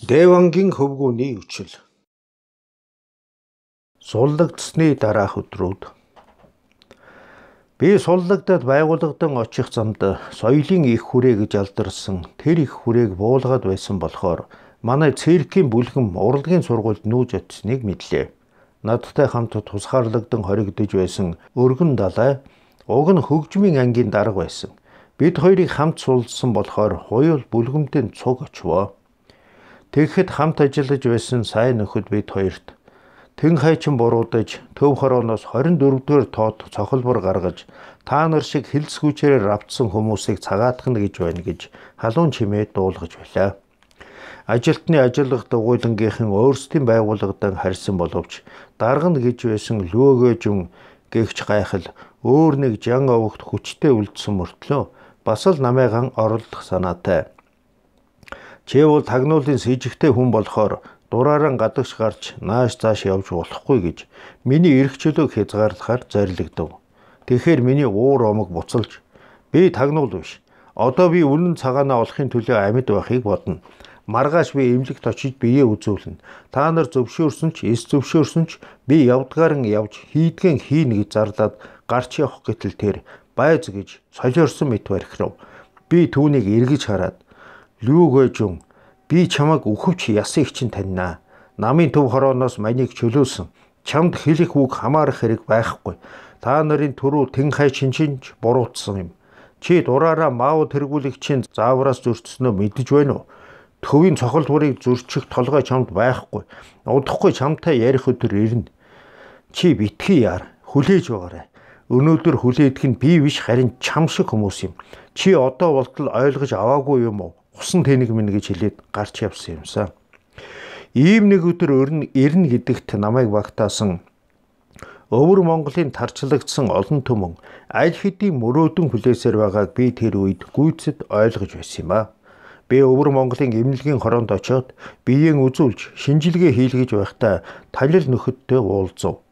Дэвангийн хөвгүүний үчил. Суллагдсны дараах өдрүүд. Би суллагдаад байгууллагдан очих замд соёлын их хүрээ гэж алдарсан тэр их хүрээг буулгаад байсан болохоор манай циркийн бүлхэм урлагийн сургуульд нүүж очсныг мэдлээ. Надтай хамт тусгаарлагдсан хоригдож байсан өргөн далай уг нь хөгжмийн ангийн дарга байсан. Бид хоёрыг хамт суулсан болохоор хуйл бүлгэмтэн цуг очивоо. Тэгэхэд хамт ажиллаж байсан сайн нөхөд бид хоёрт тэн хайчин буруудаж төв хорооноос 24-р тоод цохолбор гаргаж таа нар шиг хилсгүүчээр авцсан хүмүүсийг цагаатгна гэж байна гэж халуун чимээ дуулгаж байлаа. Ажилтны ажиллах дугуйлангийнхэн өөрсдийн байгууллагадан харьсан боловч даргана гэж байсан лөөгэжүн гэгч гайхал өөр нэг жан овогт хүчтэй үлдсэн мөртлөө бас л намайган оролдох санаатай Чэвэл тагнуулын с ижигтэй хүн болохоор дураараа гадагш гарч нааш цааш явж болохгүй гэж миний эрх чөлөөг хязгаарлахаар зорилогдов. Тэгэхээр миний уур омог буцалж би тагнуул биш. Одоо би үнэн цагаанаа олохын төлөө амьд байхыг бодно. Маргааш би эмлэгт очиж биеэ үзүүлнэ. Та нар зөвшөөрсөн ч, эс зөвшөөрсөн ч би явдгаар нь явж хийдгэн хийнэ гэж зарлаад гарч явах гэтэл тэр байз гэж солиорсон мэт бархирв. Би түүнийг эргэж хараад Лүү гээж юм. Би чамайг өхөвч ясан их чинь таньнаа. Намын төв хорооноос маныг чөлөөсөн. Чамд хэлэх үг хамаарах хэрэг байхгүй. Та нарын төрөө тэн хай шинжинж буруутсан юм. Чи дураараа маав тэргүүлэгчийн заавраас зөрчснөө мэдэж байна уу? Төвийн цохол бүрийг зөрчих толгой чамд байхгүй. Удахгүй чамтай ярих өдөр ирнэ. Чи битгий яар. Хүлээж байгаарай. Өнөөдөр хүлээдэг нь би биш харин чам шиг хүмүүс юм. Чи одоо болтол ойлгож аваагүй юм уу? усан тэнэг минь гэж хэлээд гарч явсан юмсаа. Ийм нэг өдөр өрн ирнэ гэдэгт намайг багтаасан өвөр Монголын тарчлагдсан олон төмөн аль хэдийн мөрөөдөн хүлээсээр байгааг би тэр үед гүйцэд ойлгож байсан юм а. Би өвөр Монголын эмнэлгийн хороонд очиод биеийн үзүүлж шинжилгээ хийлгэж байхдаа танил нөхөдтэй уулзав.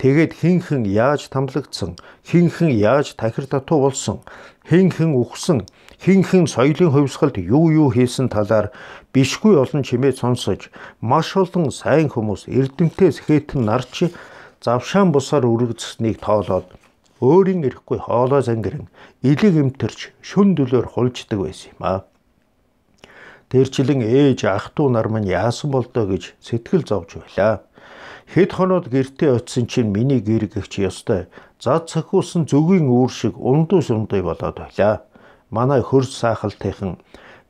Тэгээд хинхэн яаж тамлагдсан, хинхэн яаж тахир татуу болсон, хинхэн үхсэн, хин хин соёлын хувьсгалд юу юу хийсэн талаар бишгүй олон чимээ сонсож маш олон сайн хүмүүс эрдэмтээ сэхэтэн нарч завшаан бусаар үргэлжсэнийг тоолоод өөрийн эрэхгүй хоолой зангирэн илэг эмтэрч шүн дөлөөр хулждаг байсан юм аа. Тэр жилэн ээж ах トゥ нар минь яасан болдоо гэж сэтгэл зовж байлаа. Хэд хоноод гэртээ очисон чинь миний гэр гихч ёстой. Зад цохиулсан зөгийн үүр шиг ундуу шундуй болоод байлаа манай хөрс сайхалтынхан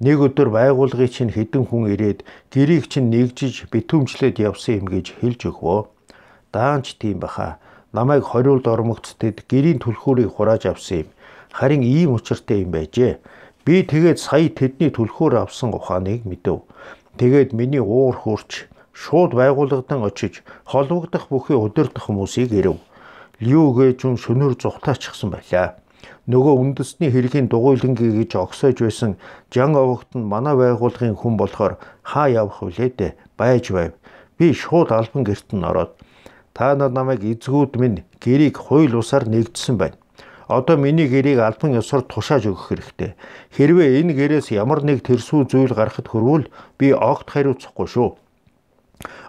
нэг өдөр байгуулгын чинь хідэн хүн ирээд гэрийг чинь нэгжиж битүүмжлээд явсан юм гэж хэлж өгвөө. Даанч тийм баха. Намайг хориулд ормогцтэд гэрийн түлхүүрийг хурааж авсан юм. Харин ийм учиртай юм байжээ. Би тэгээд сая тэдний түлхүүр авсан ухааныг мэдв. Тэгээд миний уур хурч шууд байгууллагадан очиж холбогдох бүхий удирдах хүмүүсийг ирэв. Лью гэж юм шөнөөр зугатаачихсан байлаа нөгөө үндэсний хэргийн дугуйлангийн гэж огсойж байсан Жан овогт нь манай байгууллагын хүн болохоор хаа явах вүлээ дээ байж байв. Би шууд албан герт нь ороод та нар намайг эзгүүд минь гэрийг хууль усаар нэгдсэн байна. Одоо миний гэрийг албан ёсоор тушааж өгөх хэрэгтэй. Хэрвээ энэ гэрээс ямар нэг тэрсүү зүйл гарахд хүрвэл би огт хариуцахгүй шүү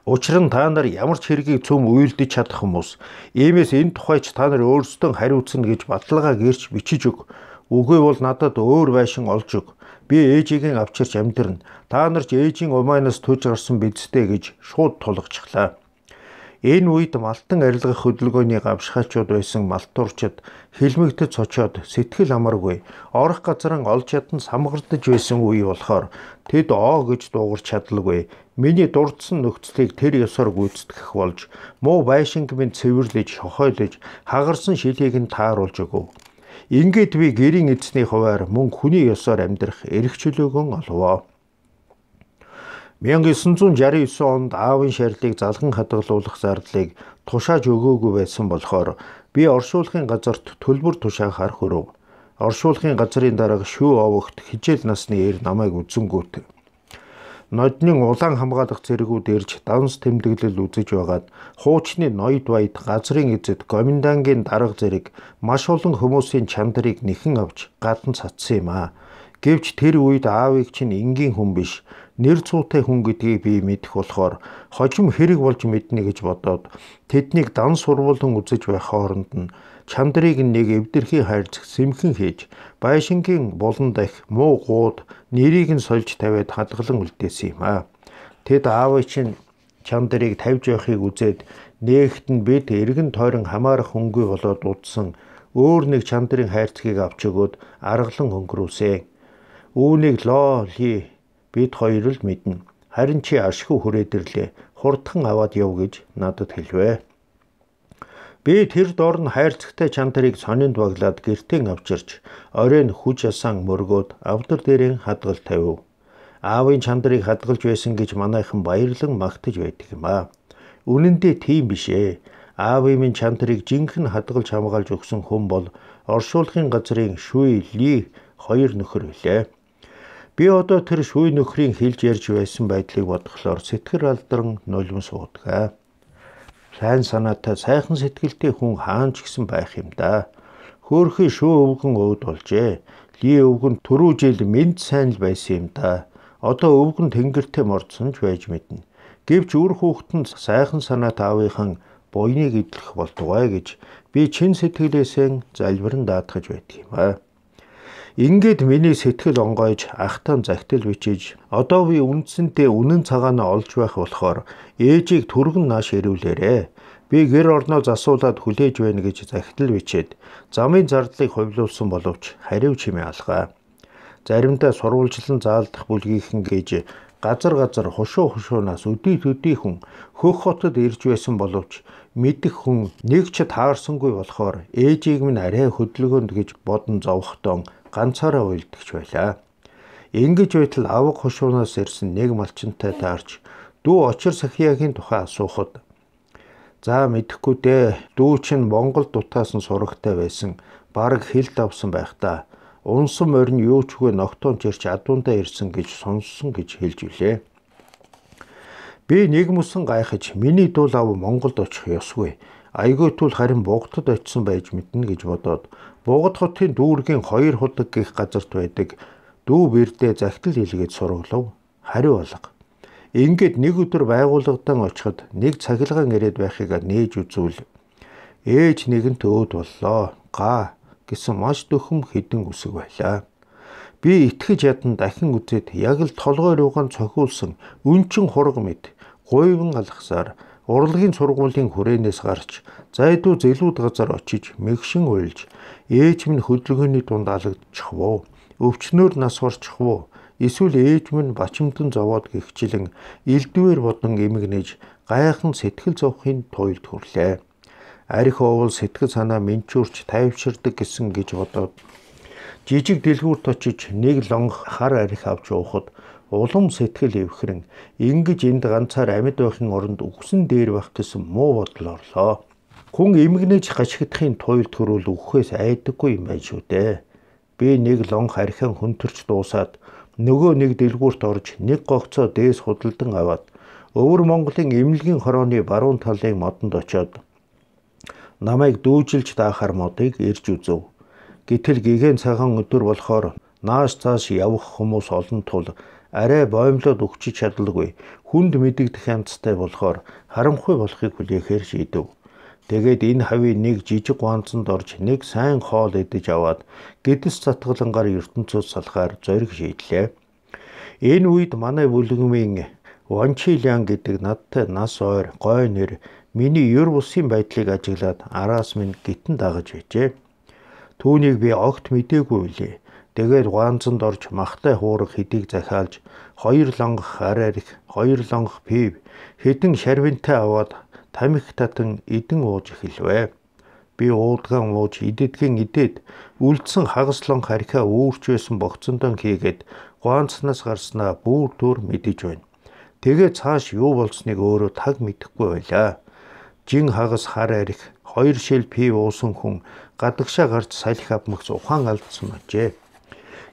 Учир нь та нар ямар ч хэргийг цөм үйлдэж чадах хүмүүс. Иймээс энэ тухайч та нар өөрсдөө хариуцна гэж баталгаа гэрч бичиж өг. Үгүй бол надад өөр байшин олж өг. Би ээжигийн авчирч амьдрна. Та нар ч ээжийн умаанаас төж гарсан бидстэй гэж шууд тулгчглаа. Энэ үед малтан арилгах хөдөлгөөний гавшгаачуд байсан малтуурчид хилмигдэж цочоод сэтгэл амаргүй орох газран олж чадсан самгардж байсан үе болохоор Тэд оо гэж дуугарч чадлаггүй. Миний дурдсан нөхцөлийг тэр ёсоор гүйцэтгэх болж муу байшинг минь цэвэрлэж, хохойлож, хагарсан шилийг нь тааруулж өгөв. Ингээд би гэрийн эзний хуваар мөн хүний ёсоор амьдрах эрх чөлөөгөн олвоо. 1969 онд аавын шарилыг залхан хадгалуулах зардлыг тушааж өгөөгүй байсан болохоор би оршуулгын газарт төлбөр тушаа харах өрөв. Оршуулгын газрын дарга шүү овогт хижээл насны ээр намайг үзэнгүүт. Нодны улаан хамгаалах зэргүүд ирж давнс тэмдэглэл үзэж байгаад хуучны ноёд баяд газрын эзэд гоминдангийн дарга зэрэг маш олон хүмүүсийн чандрыг нэхэн авч гадна цацсан юм аа. Гэвч тэр үед аавыг чинь энгийн хүн биш нэр цуутай хүн гэдгийг би мэдэх болохоор хожим хэрэг болж мэднэ гэж бодоод тэднийг дан сурвалжн үзэж байх хооронд нь чандрыг нэг эвдэрхий хайрцаг сэмхэн хийж байшингийн булан дах муу гууд нэрийг нь сольж тавиад хадгалан үлдээсэн юм аа. Тэд аав чинь чандрыг тавьж явахыг үзээд нээхт нь бид эргэн тойрон хамаарах хөнгүй болоод удсан өөр нэг чандрын хайрцгийг авч өгөөд аргалан хөнгөрүүлсэн. Үүнийг лоо ли бид хоёр л мэднэ. Харин чи ашгүй хүрээд ирлээ. Хурдхан аваад яв гэж надад хэлвэ. Би тэр дор нь хайрцагтай чандарыг сонинд баглаад гертийн авчирч оройн хүч ясан мөргөөд авдар дээрийн хадгал тавив. Аавын чандарыг хадгалж байсан гэж манайхан баярлан магтаж байдаг юм аа. Үнэн дээр тийм биш ээ. Аавын минь чандарыг жинхэнэ хадгалж хамгаалж өгсөн хүн бол оршуулгын газрын шүй ли хоёр нөхөр билээ. Би одоо тэр шүй нөхрийн хэлж ярьж байсан байдлыг бодглохоор сэтгэр алдран нулимс уудгаа сайн санаатай сайхан сэтгэлтэй хүн хаан ч гэсэн байх юм да. Хөөхөн шөө өвгөн өвд болжээ. Ли өвгөн түрүү жил мэд сайн л байсан юм да. Одоо өвгөн тэнгэртэй мордсон ч байж мэднэ. Гэвч үр хүүхэд нь сайхан санаатай аавынхан буйныг идэх болтугай гэж би чин сэтгэлээсээ залбирэн даатгаж байдаг юм аа. Ингээд миний сэтгэл онгойж ахтам захтал бичиж одоо би үндсэндээ үнэн цагаанаа олж байх болохоор ээжийг түргэн нааш ирүүлээрэ. Би гэр орноо засуулаад хүлээж байна гэж захтал бичээд замын зардлыг хувьлуулсан боловч хариу чимээ алгаа. Заримдаа сурвалжлан заалдах бүлгийнхэн гэж газар газар хошуу хошуунаас өдий төдий хүн хөх хотод ирж байсан боловч мэдэх хүн нэг ч таарсангүй болохоор ээжийг минь арай хөдөлгөөнд гэж бодон зовхдоо ганцаараа уйлдагч байлаа. Ингэж байтал авга хошуунаас ирсэн нэг малчинтай таарч дүү очир сахиягийн тухай асуухад За мэдхгүй дээ. Дүү чинь Монгол дутаас нь сурагтай байсан. Бараг хил давсан байх та. Унсан морин юу ч үгүй ногтуун чирч адуундаа ирсэн гэж сонссон гэж хэлж үлээ. Би нэг мөсөн гайхаж миний дүүл ав Монголд очих ёсгүй. Айгүй тул харин Бугтад очисон байж мэднэ гэж бодоод Бугад хотын дүүргийн хоёр худаг гих газарт байдаг дүү бэрдээ захидал хийлгээд сургалав. Хариу алга. Ингээд нэг өдөр байгууллагадан очиход нэг цахилгаан ирээд байхыг нээж үзүүл. Ээж нэгэнт өөд боллоо. Га гэсэн маш дөхөм хідэн үсэг байлаа. Би итгэж ядан дахин үзээд яг л толгой руугаа цохиулсан өнчин хург мэд гойвон алхсаар урлагийн сургуулийн хүрээнээс гарч зайдуу зэлүүд газар очиж мэгшин уйлж ээж минь хөдөлгөөний дунд алагдчих вуу өвчнөөр нас орчих вуу эсвэл ээж минь бачимдан зовоод гихчлэн элдвээр бодон эмгэнэж гайхан сэтгэл зовхын туйлд хүрлээ. Арих овол сэтгэл санаа минчүүрч тайвширдаг гэсэн гэж бодоод жижиг дэлгүүрт очиж нэг лонг хар арих авч уухад улам сэтгэл эвхрэн ингэж энд ганцаар амьд байхын оронд үгсэн дээр байх гэсэн муу бодол орлоо. Хүн эмгэнэж гашигдахын туйлд төрүүл өгөхөөс айдаггүй юм байна шүү дээ. Би нэг лон харьхан хөнтөрч дуусаад нөгөө нэг дэлгүүрт орж нэг гогцоо дээс худалдан аваад өвөр Монголын эмнэлгийн хорооны баруун талын модонд очиод намайг дүүжилж даахар модыг ирж үзв. Гэтэл гигэн цагаан өдөр болохоор нааш цааш явах хүмүүс олон тул арай боомлоод өгчиж чадлаггүй. Хүнд мэдэгдэх хямцтай болохоор харамхуй болохыг хүлээхээр шийдэв. Тэгээд энэ хавийн нэг жижиг гонцонд орж нэг сайн хоол идэж аваад гидс цатгалангаар ертөнцөөс салахаар зориг шийдлээ. Энэ үед манай бүлгмийн Ванчилиан гэдэг надтай нас ойр гой нэр миний ер бусын байдлыг ажиглаад араас минь гитэн дагаж байжээ. Түүнийг би огт мдээгүй үлээ. Тэгээд гуанцанд орж махтай хуурах хэдийг захиалж хоёр лонгох арайрх, хоёр лонгох пив хэдэн шарвинтай аваад тамхи татан эдэн ууж эхэлвэ. Би уудгаан ууж идэдгэн идээд үлдсэн хагас лонх архиа үүрчсэн богцондон хийгээд гуанцнаас гарснаа бүр дүр мэдэж байна. Тэгээ цааш юу болсныг өөрөө таг мэдэхгүй байлаа. Жин хагас хар арих, хоёр шил пив уусан хүн гадагшаа гарч салхи авмагц ухаан алдсан ажээ.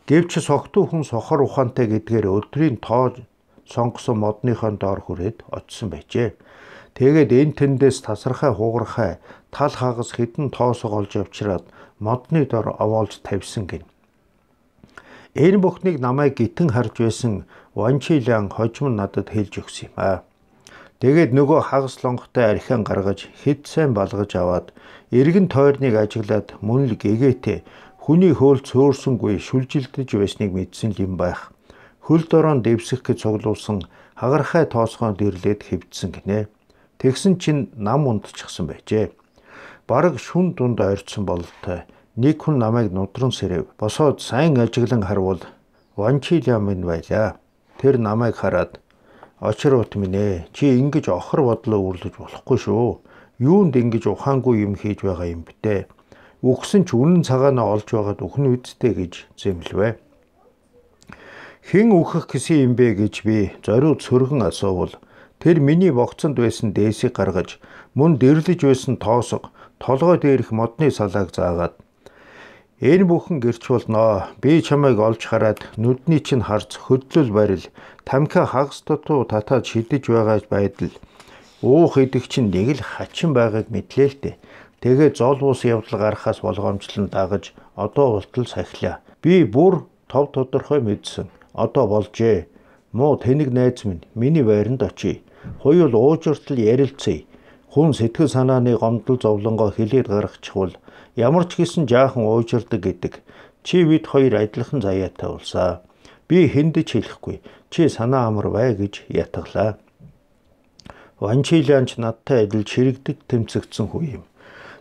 Гэвч согтуу хүн сохор ухаантай гэдгээр өдрийн тоо сонгосон модныхон доор хүрээд очсон байжээ. Тэгээд эн тэндээс тасархай хугархай тал хагас хідэн тоосог олж авчираад модны дор овоолж тавьсан гин. Энэ бүхнийг намайг гитэн харж байсан Ванчилан хожим надад хэлж өгсөн юм аа. Тэгээд нөгөө хагас лонготой архиан гаргаж хэд сайн балгаж аваад эргэн тойрныг ажиглаад мөн л гэгээтэй Хүний хөөл цөөрсөнгүй шүлжилдэж байсныг мэдсэн л юм байх. Хөл дорон дэвсэх гэж цуглуулсан хагархай тооцоонд ирлээд хэвдсэн гинэ. Тэгсэн чинь нам ундчихсан байжээ. Бараг шүн дунд ойрцсон бололтой нэг хүн намайг нудран сэрэв. Босоод сайн ажиглан харвал Ванчилия минь байлаа. Тэр намайг хараад очирут минь ээ чи ингэж охор бодлоо үрлэж болохгүй шүү. Юунд ингэж ухаангүй юм хийж байгаа юм бтэ өгсөн ч үнэн цагаанаа олж байгаад өхнө үдтэй гэж зэмлэвэ. Хэн өөхөх гэсэн юм бэ гэж би зориу цөргөн асуувал тэр миний богцонд байсан дээсийг гаргаж мөн дэрлэж байсан тоосго толгой дээрх модны салааг заагаад Энэ бүхэн гэрч болноо. Би чамайг олж хараад нүдний чинь харц хөдлөл барил тамхи хагас дутуу татаад шидэж байгаа байдал. Уух идэх чинь нэг л хачин байгааг мэдлээ л дээ. Тэгээ зол бус явдал гарахаас болгоомжлон дагаж одоо болтол сахилаа. Би бүр тов тодорхой мэдсэн. Одоо болжээ. Муу тэнэг найз минь миний байранд очие. Хоёул уужиртал ярилцъя. Хүн сэтгэл санааны гомдол зовлонгоо хэлээр гаргачихвал ямар ч гэсэн жаахан уужирдаг гэдэг. Чи бид хоёр адилхан заяатай улсаа. Би хэндэж хэлэхгүй. Чи санаа амар бай гэж ятглаа. Ванчилианч надтай адил чирэгдэг тэмцэгдсэн хүү юм.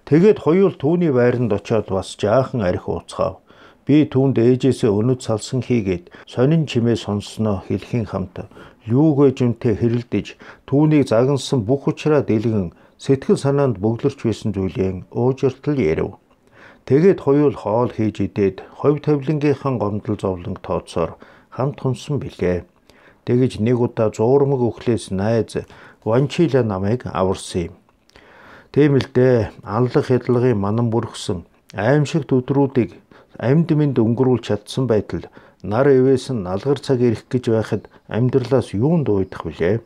Тэгээд хоёул түүний байранд очиод бас жаахан арх ууцгаав. Би түүнд ээжээсээ өнөд салсан хийгээд сонин чимээ сонссноо хэлхийн хамт юугээ жимтэй хэрэлдэж түүнийг загнасан бүх учраа дэлгэн сэтгэл санаанд бөглөрч байсан зүйлийн уужиртал ярив. Тэгээд хоёул хоол хийж идээд ховь тавилангийнхан гомдол зовлонг тооцоор хамт хунсан билээ. Тэгэж нэг удаа зуурмаг өхлөөс найз Ванчила намайг аварсан юм. Тийм л дээ. Анлах хядлагын манан бүрхсэн аимшигт өдрүүдийг амьд минд өнгөрүүл чадсан байтал нар ивээс нь алгар цаг ирэх гэж байхад амьдралаас юунд уйдах вүлээ?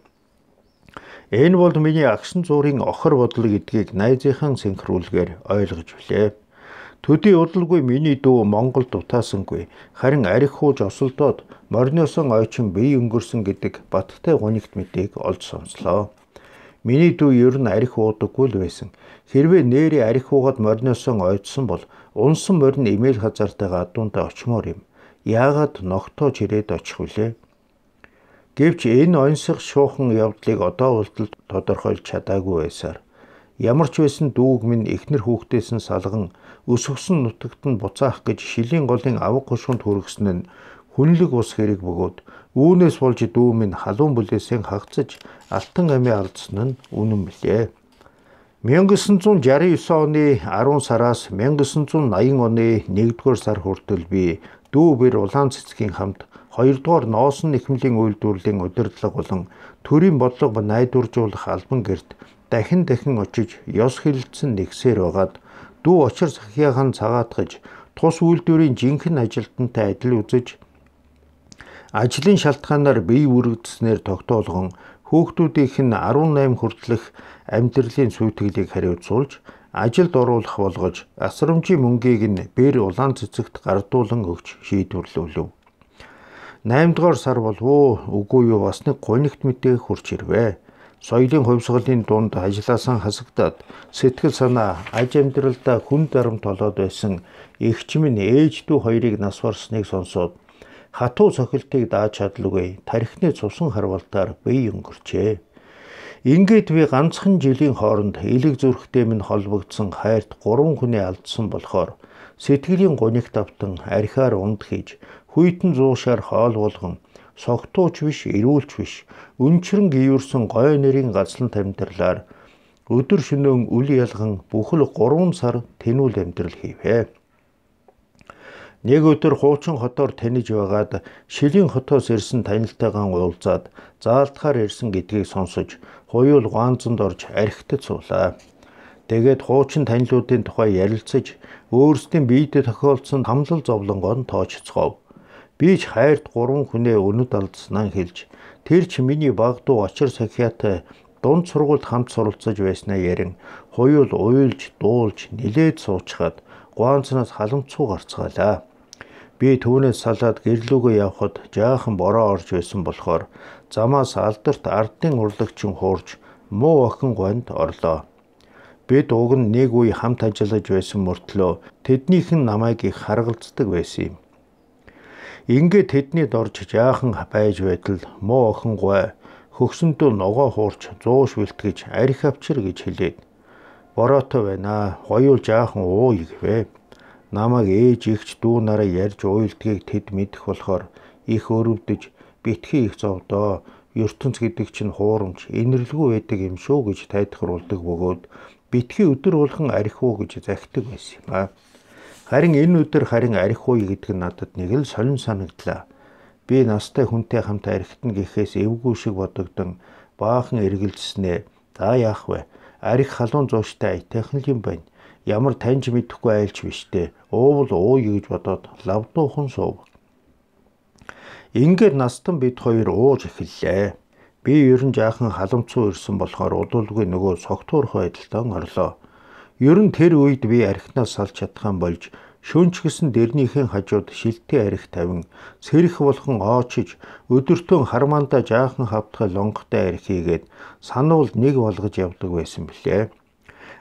Энэ бол миний агшин зуурын охор бодол гэдгийг найзынхан синхруулгээр ойлгож билээ. Төдий удалгүй миний дүү Монгол дутаасангүй харин арх хууж осолдоод морниосон ойчин бие өнгөрсөн гэдэг баттай гонигт мэдээг олж сонслоо. Миний дүү ер нь арх уудаггүй л байсан. Хэрвээ нээрээ арх уугаад морниосон ойдсон бол унсан морин эмээл хазаартайгаа адуунда очмоор юм. Яагаад ногтоож ирээд очих вүлээ? Гэвч энэ онсох шуухан явдлыг одоо болтол тодорхойлж чадаагүй байсаар ямар ч байсан дүүг минь эхнэр хүүхдээс нь салган өсөгсөн нутагт нь буцаах гэж шилийн голын авга гушуунд хүргэсэн нь хүнлэг ус хэрэг бөгөөд Үүнээс болж дүү минь халуун бүлээсээ хагцаж алтан ами алдсан нь үнэн билээ. 1969 оны 10 сараас 1980 оны 1-р сар хүртэл би дүү бэр улаан цэцгийн хамт 2-р ноосон нэхмлийн үйлдвэрлэлийн удирдлага болон төрийн бодлого ба найдваржуулах албан гэрт дахин дахин очиж ёс хилэлцэн нэгсээр байгаад дүү очир сахиахан цагаатгаж тус үйлдвэрийн жинхэнэ ажилтнтай адил үзэж ажлын шалтгаанаар бие үргэлжснээр тогтоолгон хүүхдүүдийнх нь 18 хүртэлх амьдралын сүйтгэлийг хариуцуулж ажилд оруулах болгож асрамжийн мөнгийг нь бэр улаан цэцэгт гардуулан өгч шийдвэрлүүлв. 8 дугаар сар болвоо үгүй юу бас нэг гонигт мэдээ хурж ирвэ. Соёлын хувьсгалын дунд ажилласан хасагдаад сэтгэл санаа аж амьдралдаа хүн дарамт болоод байсан эгч минь ээждүү хоёрыг нас барсныг сонсоод хатуу цохилтыг дааж чадлагүй тарихны цусан харвалтаар бие өнгөрчээ. Ингээд би ганцхан жилийн хооронд элэг зүрхтэй минь холбогдсон хайрт гурван хүний алдсан болохоор сэтгэлийн гоник давтан архиар унд хийж хүйтэн зуушаар хоол болгон согтууч биш эрүүлч биш өнчрөн гүйвэрсэн гой нэрийн гацлан тамдирлаар өдөр шөнөөн үл ялган бүхэл 3 сар тэнүүл амьдрал хийвээ. Нэг өдөр хуучин хотоор таниж байгаад Шилийн хотоос ирсэн танилтайгаа уулзаад заалтахаар ирсэн гэдгийг сонсож хуйул гуанзанд орж архитд суулаа. Тэгээд хуучин танилуудын тухай ярилцаж өөрсдийн биед тохиолдсон хамлал зовлонгоо тоочцгов. Би ч хайрт гурван хүнээ өнөд алдснаа хэлж тэр ч миний баг дуу очир сахиатай дунд сургуульд хамт суралцаж байснаа ярин хуйул уйлж дуулж нилээд суучхаад гуанзнаас халамцуу гарцгаалаа. Би түүнээс салаад гэрлүүгөө явхад жаахан бороо орж байсан болохоор замаас алдарт ардын урлагчин хуурж муу охин гонд орлоо. Бид уг нь нэг үе хамт ажиллаж байсан мөртлөө тэднийх нь намайг их харгалздаг байсан юм. Ингээ тэднийд орж жаахан байж байтал муу охин гой хөгсөндөө ногоо хуурч зууш бэлтгэж арх авчир гэж хэлээд бороотой байна аа. Хоёул жаахан уу игэвэ намайг ээж ихч дүү нараа ярьж уйлдгийг тэд мэдэх болохоор их өрөвдөж битгий их зовдоо ертөнц гэдэг чинь хуурамч инэрлгүй байдаг юм шүү гэж тайдахруулдаг бөгөөд битгий өдөр болгон арихуу гэж захидаг байсан юм а. Харин энэ өдөр харин арихууй гэдэг нь надад нэг л солин санагдлаа. Би настай хүнтэй хамт арихтна гэхээс эвгүй шиг бодогдсон баахан эргэлзснээ. За яах вэ? Арих халуун зууштай айтайхан юм байна ямар таньж мэдэхгүй айлч биш дээ. Уувал ууя гэж бодоод лавдуухан суув. Ингээд настан бид хоёр ууж эхэллээ. Би ер нь жаахан халамцуу ирсэн болохоор удуулгүй нөгөө согтуурх байдалтай орлоо. Ер нь тэр үед би архинаас салж чадхан болж шөнч гисэн дэрнийхэн хажууд шилтэй арх тавин сэрх болхон оочиж өдөртөө хармаанда жаахан хавтгай лонготой арх хийгээд сануул нэг болгож явдаг байсан билээ.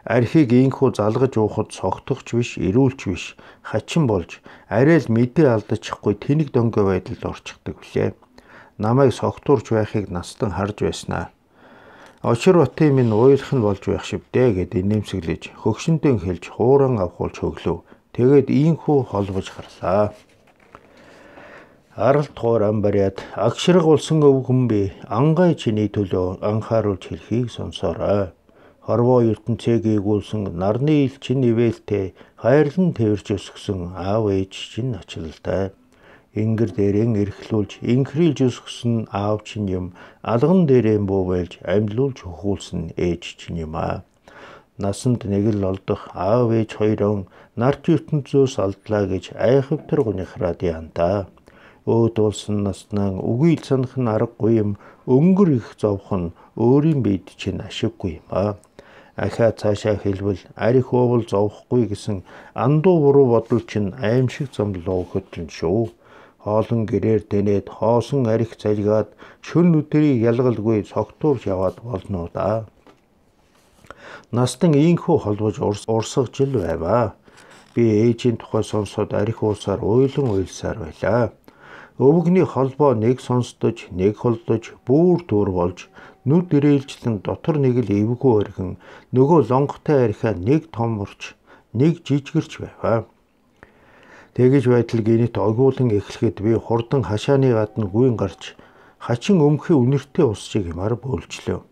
Архийг ийхүү залгаж уухад согтохч биш, эрүүлч биш, хачин болж арай л мэдээ алдчихгүй тэнэг дөнгөө байдалд орчихдаг билээ. Намайг согтуурж байхыг настан харж байснаа. Очир батын минь уйлах нь болж байх шивдэ гэд инээмсэглэж хөгшөндөө хэлж хууран авхуулж хөглөв. Тэгээд ийхүү холбож гарлаа. Арал дугаар амбариад агшраг улсан өвгөн би ангай чиний төлөө анхааруулж хэлхийг сонсоорой хорвоо ертөнцийг эгүүлсэн нарны ил чин ивэлтэй хайрлан тэрж өсгсөн аав ээж чинь ачлалтай. Ингэр дээрэн эрхлүүлж, инхрийлж өсгсөн аав чинь юм, алган дээрэн буугаалж, амьлуулж хөхүүлсэн ээж чинь юм аа. Насанд нэг л олдох аав ээж хоёр он нарт ертөнцөөс алдлаа гэж айхавтар гунихраад янтаа өөд улсын наснаа үгүй санах нь аргагүй юм өнгөр их зовхон өөрийн биед чинь ашиггүй юм аа ахиа цаашаа хэлбэл арх өвөл зовхгүй гэсэн андуу буруу бодол чинь аимшиг замлуу хөтлөн шүү. Хоолн гэрээр тэнэд хоосон арх цалгаад шүн нүтрийг ялгалгүй цогтуурж яваад болно да. Настан ийхүү холбож урсах жил байваа. Би ээжийн тухай сонсоод арх уусаар уйлан уйлсаар байлаа. Өвгний холбоо нэг сонсдож, нэг холдож, бүр төр болж нүд ирээлжлэн дотор нэг л эвгүй өргөн нөгөө лонготой архиа нэг том урч нэг жижигэрч байваа. Тэгэж байтал гинэт огуулан эхлэхэд би хурдан хашааны гадна гүйн гарч хачин өмхий үнэртэй усчиг ямар бөөлжлөө.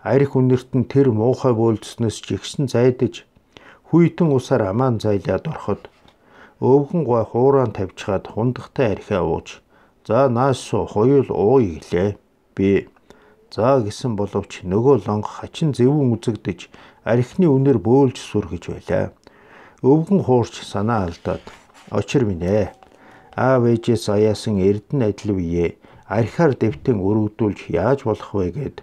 Арх үнэрт нь тэр муухай бөөлдснөөс жигсэн зайдаж хүйтэн усаар амаан зайлаад ороход өвгөн гой хууран тавьчихад хундахтай архиа ууж за нааш суу хоёул уу иглээ. Би За гэсэн боловч нөгөө лонг хачин зэвүүн үзэгдэж архины үнээр бөөлж сүргэж байлаа. Өвгөн хуурч санаа алдаад очир минь ээ. Аав ээжээс аяасан эрдэн адил үе архиар дэвтэн өргөдүүлж яаж болох вэ гэд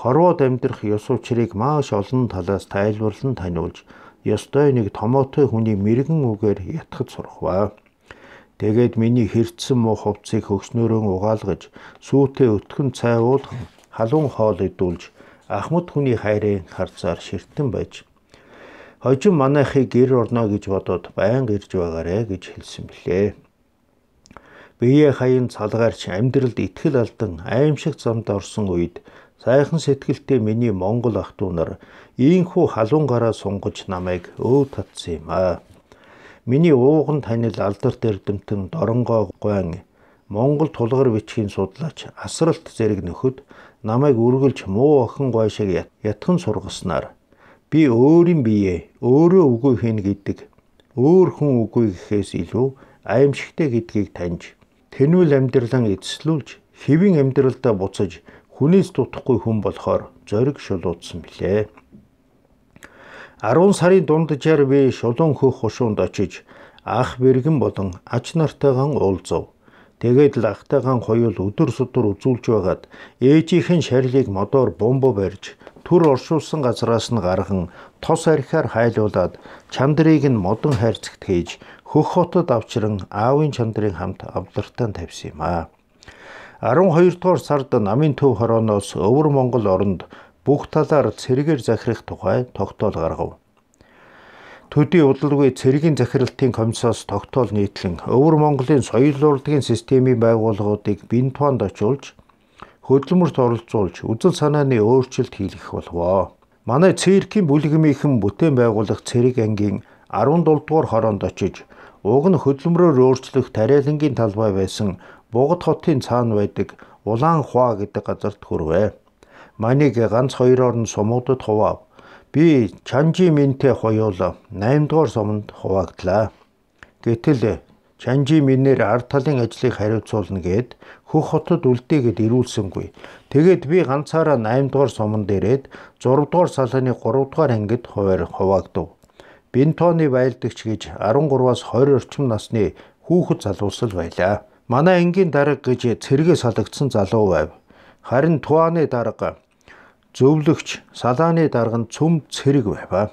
хорвоод амьдрах ёс учрыг маш олон талаас тайлбарлан таниулж ёстой нэг томоотой хүний мэрэгэн үгээр ятгах сурхваа. Тэгээд миний хэрцсэн муу хувцсыг хөгснөрөө угаалгаж сүүтээ өтгөн цайвуулах халуун хоол идүүлж ахмад хүний хайрын харцаар ширтэн байж хожим манайхыг гэр орно гэж бодоод байнга ирж байгаарэ гэж хэлсэн билээ. Бие хаян цалгаарч амьдралд итгэл алдан аимшиг замд орсон үед сайхан сэтгэлтэй миний монгол ах トゥ нар ийхүү халуун гараа сунгаж намайг өв татсан юм аа. Миний ууган танил алдарт эрдэмтэн доронгоо гуайн монгол тулгар бичгийн судлаач асралт зэрэг нөхөд намайг үргэлж муу охин гой шиг ятхан сургаснаар би өөрийн биеэ өөрөө үгүй хийн гэдэг өөр хүн үгүй гэхээс илүү аимшигтэй гэдгийг таньж тэнүүл амьдралаа эзлүүлж хэвийн амьдралдаа буцаж хүнээс дутахгүй хүн болохоор зориг шулуудсан билээ. 10 сарын дунджаар би шулуун хөх хушуунд очиж ах бэргэн болон ач нартайгаан уулзав. Тэгээд л ахтайхан хоёул өдөр судөр үзүүлж байгаад ээжийнхэн шарилыг модоор бомбо барьж төр оршуулсан газраас нь гарган тос архиар хайлуулад чандрыг нь модон хайрцагт хийж хөх хотод авчран аавын чандрыг хамт авлартаа тавьсан юм аа. 12 дугаар сард намын төв хорооноос Өвөр Монгол оронд бүх талаар цэргээр захирах тухай тогтоол гаргав төдий удалгүй цэргийн захиралтын комиссоос тогтоол нийтлэн Өвөр Монголын соёл урлагийн системийн байгууллагуудыг бинтванд очуулж хөдөлмөрт оролцуулж үзэл санааны өөрчлөлт хийх болов. Манай циркийн бүлгмийнхэн бүтээн байгуулах цэрэг ангийн 17 дугаар хороонд очиж уг нь хөдөлмөрөөр өөрчлөх тариалангийн талбай байсан Бугад хотын цаана байдаг Улаан Хуа гэдэг газарт хүрвэ. Манийг ганц хоёроор нь сумуудад хуваа Би Чанжи Минтэй хоёул 8 дугаар суманд хуваагдлаа. Гэтэл Чанжи Минээр ард талын ажлыг хариуцуулна гэд хөх хотод үлдээгээд ирүүлсэнгүй. Тэгээд би ганцаараа 8 дугаар суманд ирээд 6 дугаар салааны 3 дугаар ангид хуваар хуваагдав. Бинтоны байлдагч гэж 13-аас 20 орчим насны хүүхэд залуусал байлаа. Манай ангийн дарга гэж цэргээ салгдсан залуу байв. Харин Туаны дарга зөвлөгч Салааны дарганд цөм цэрэг байваа.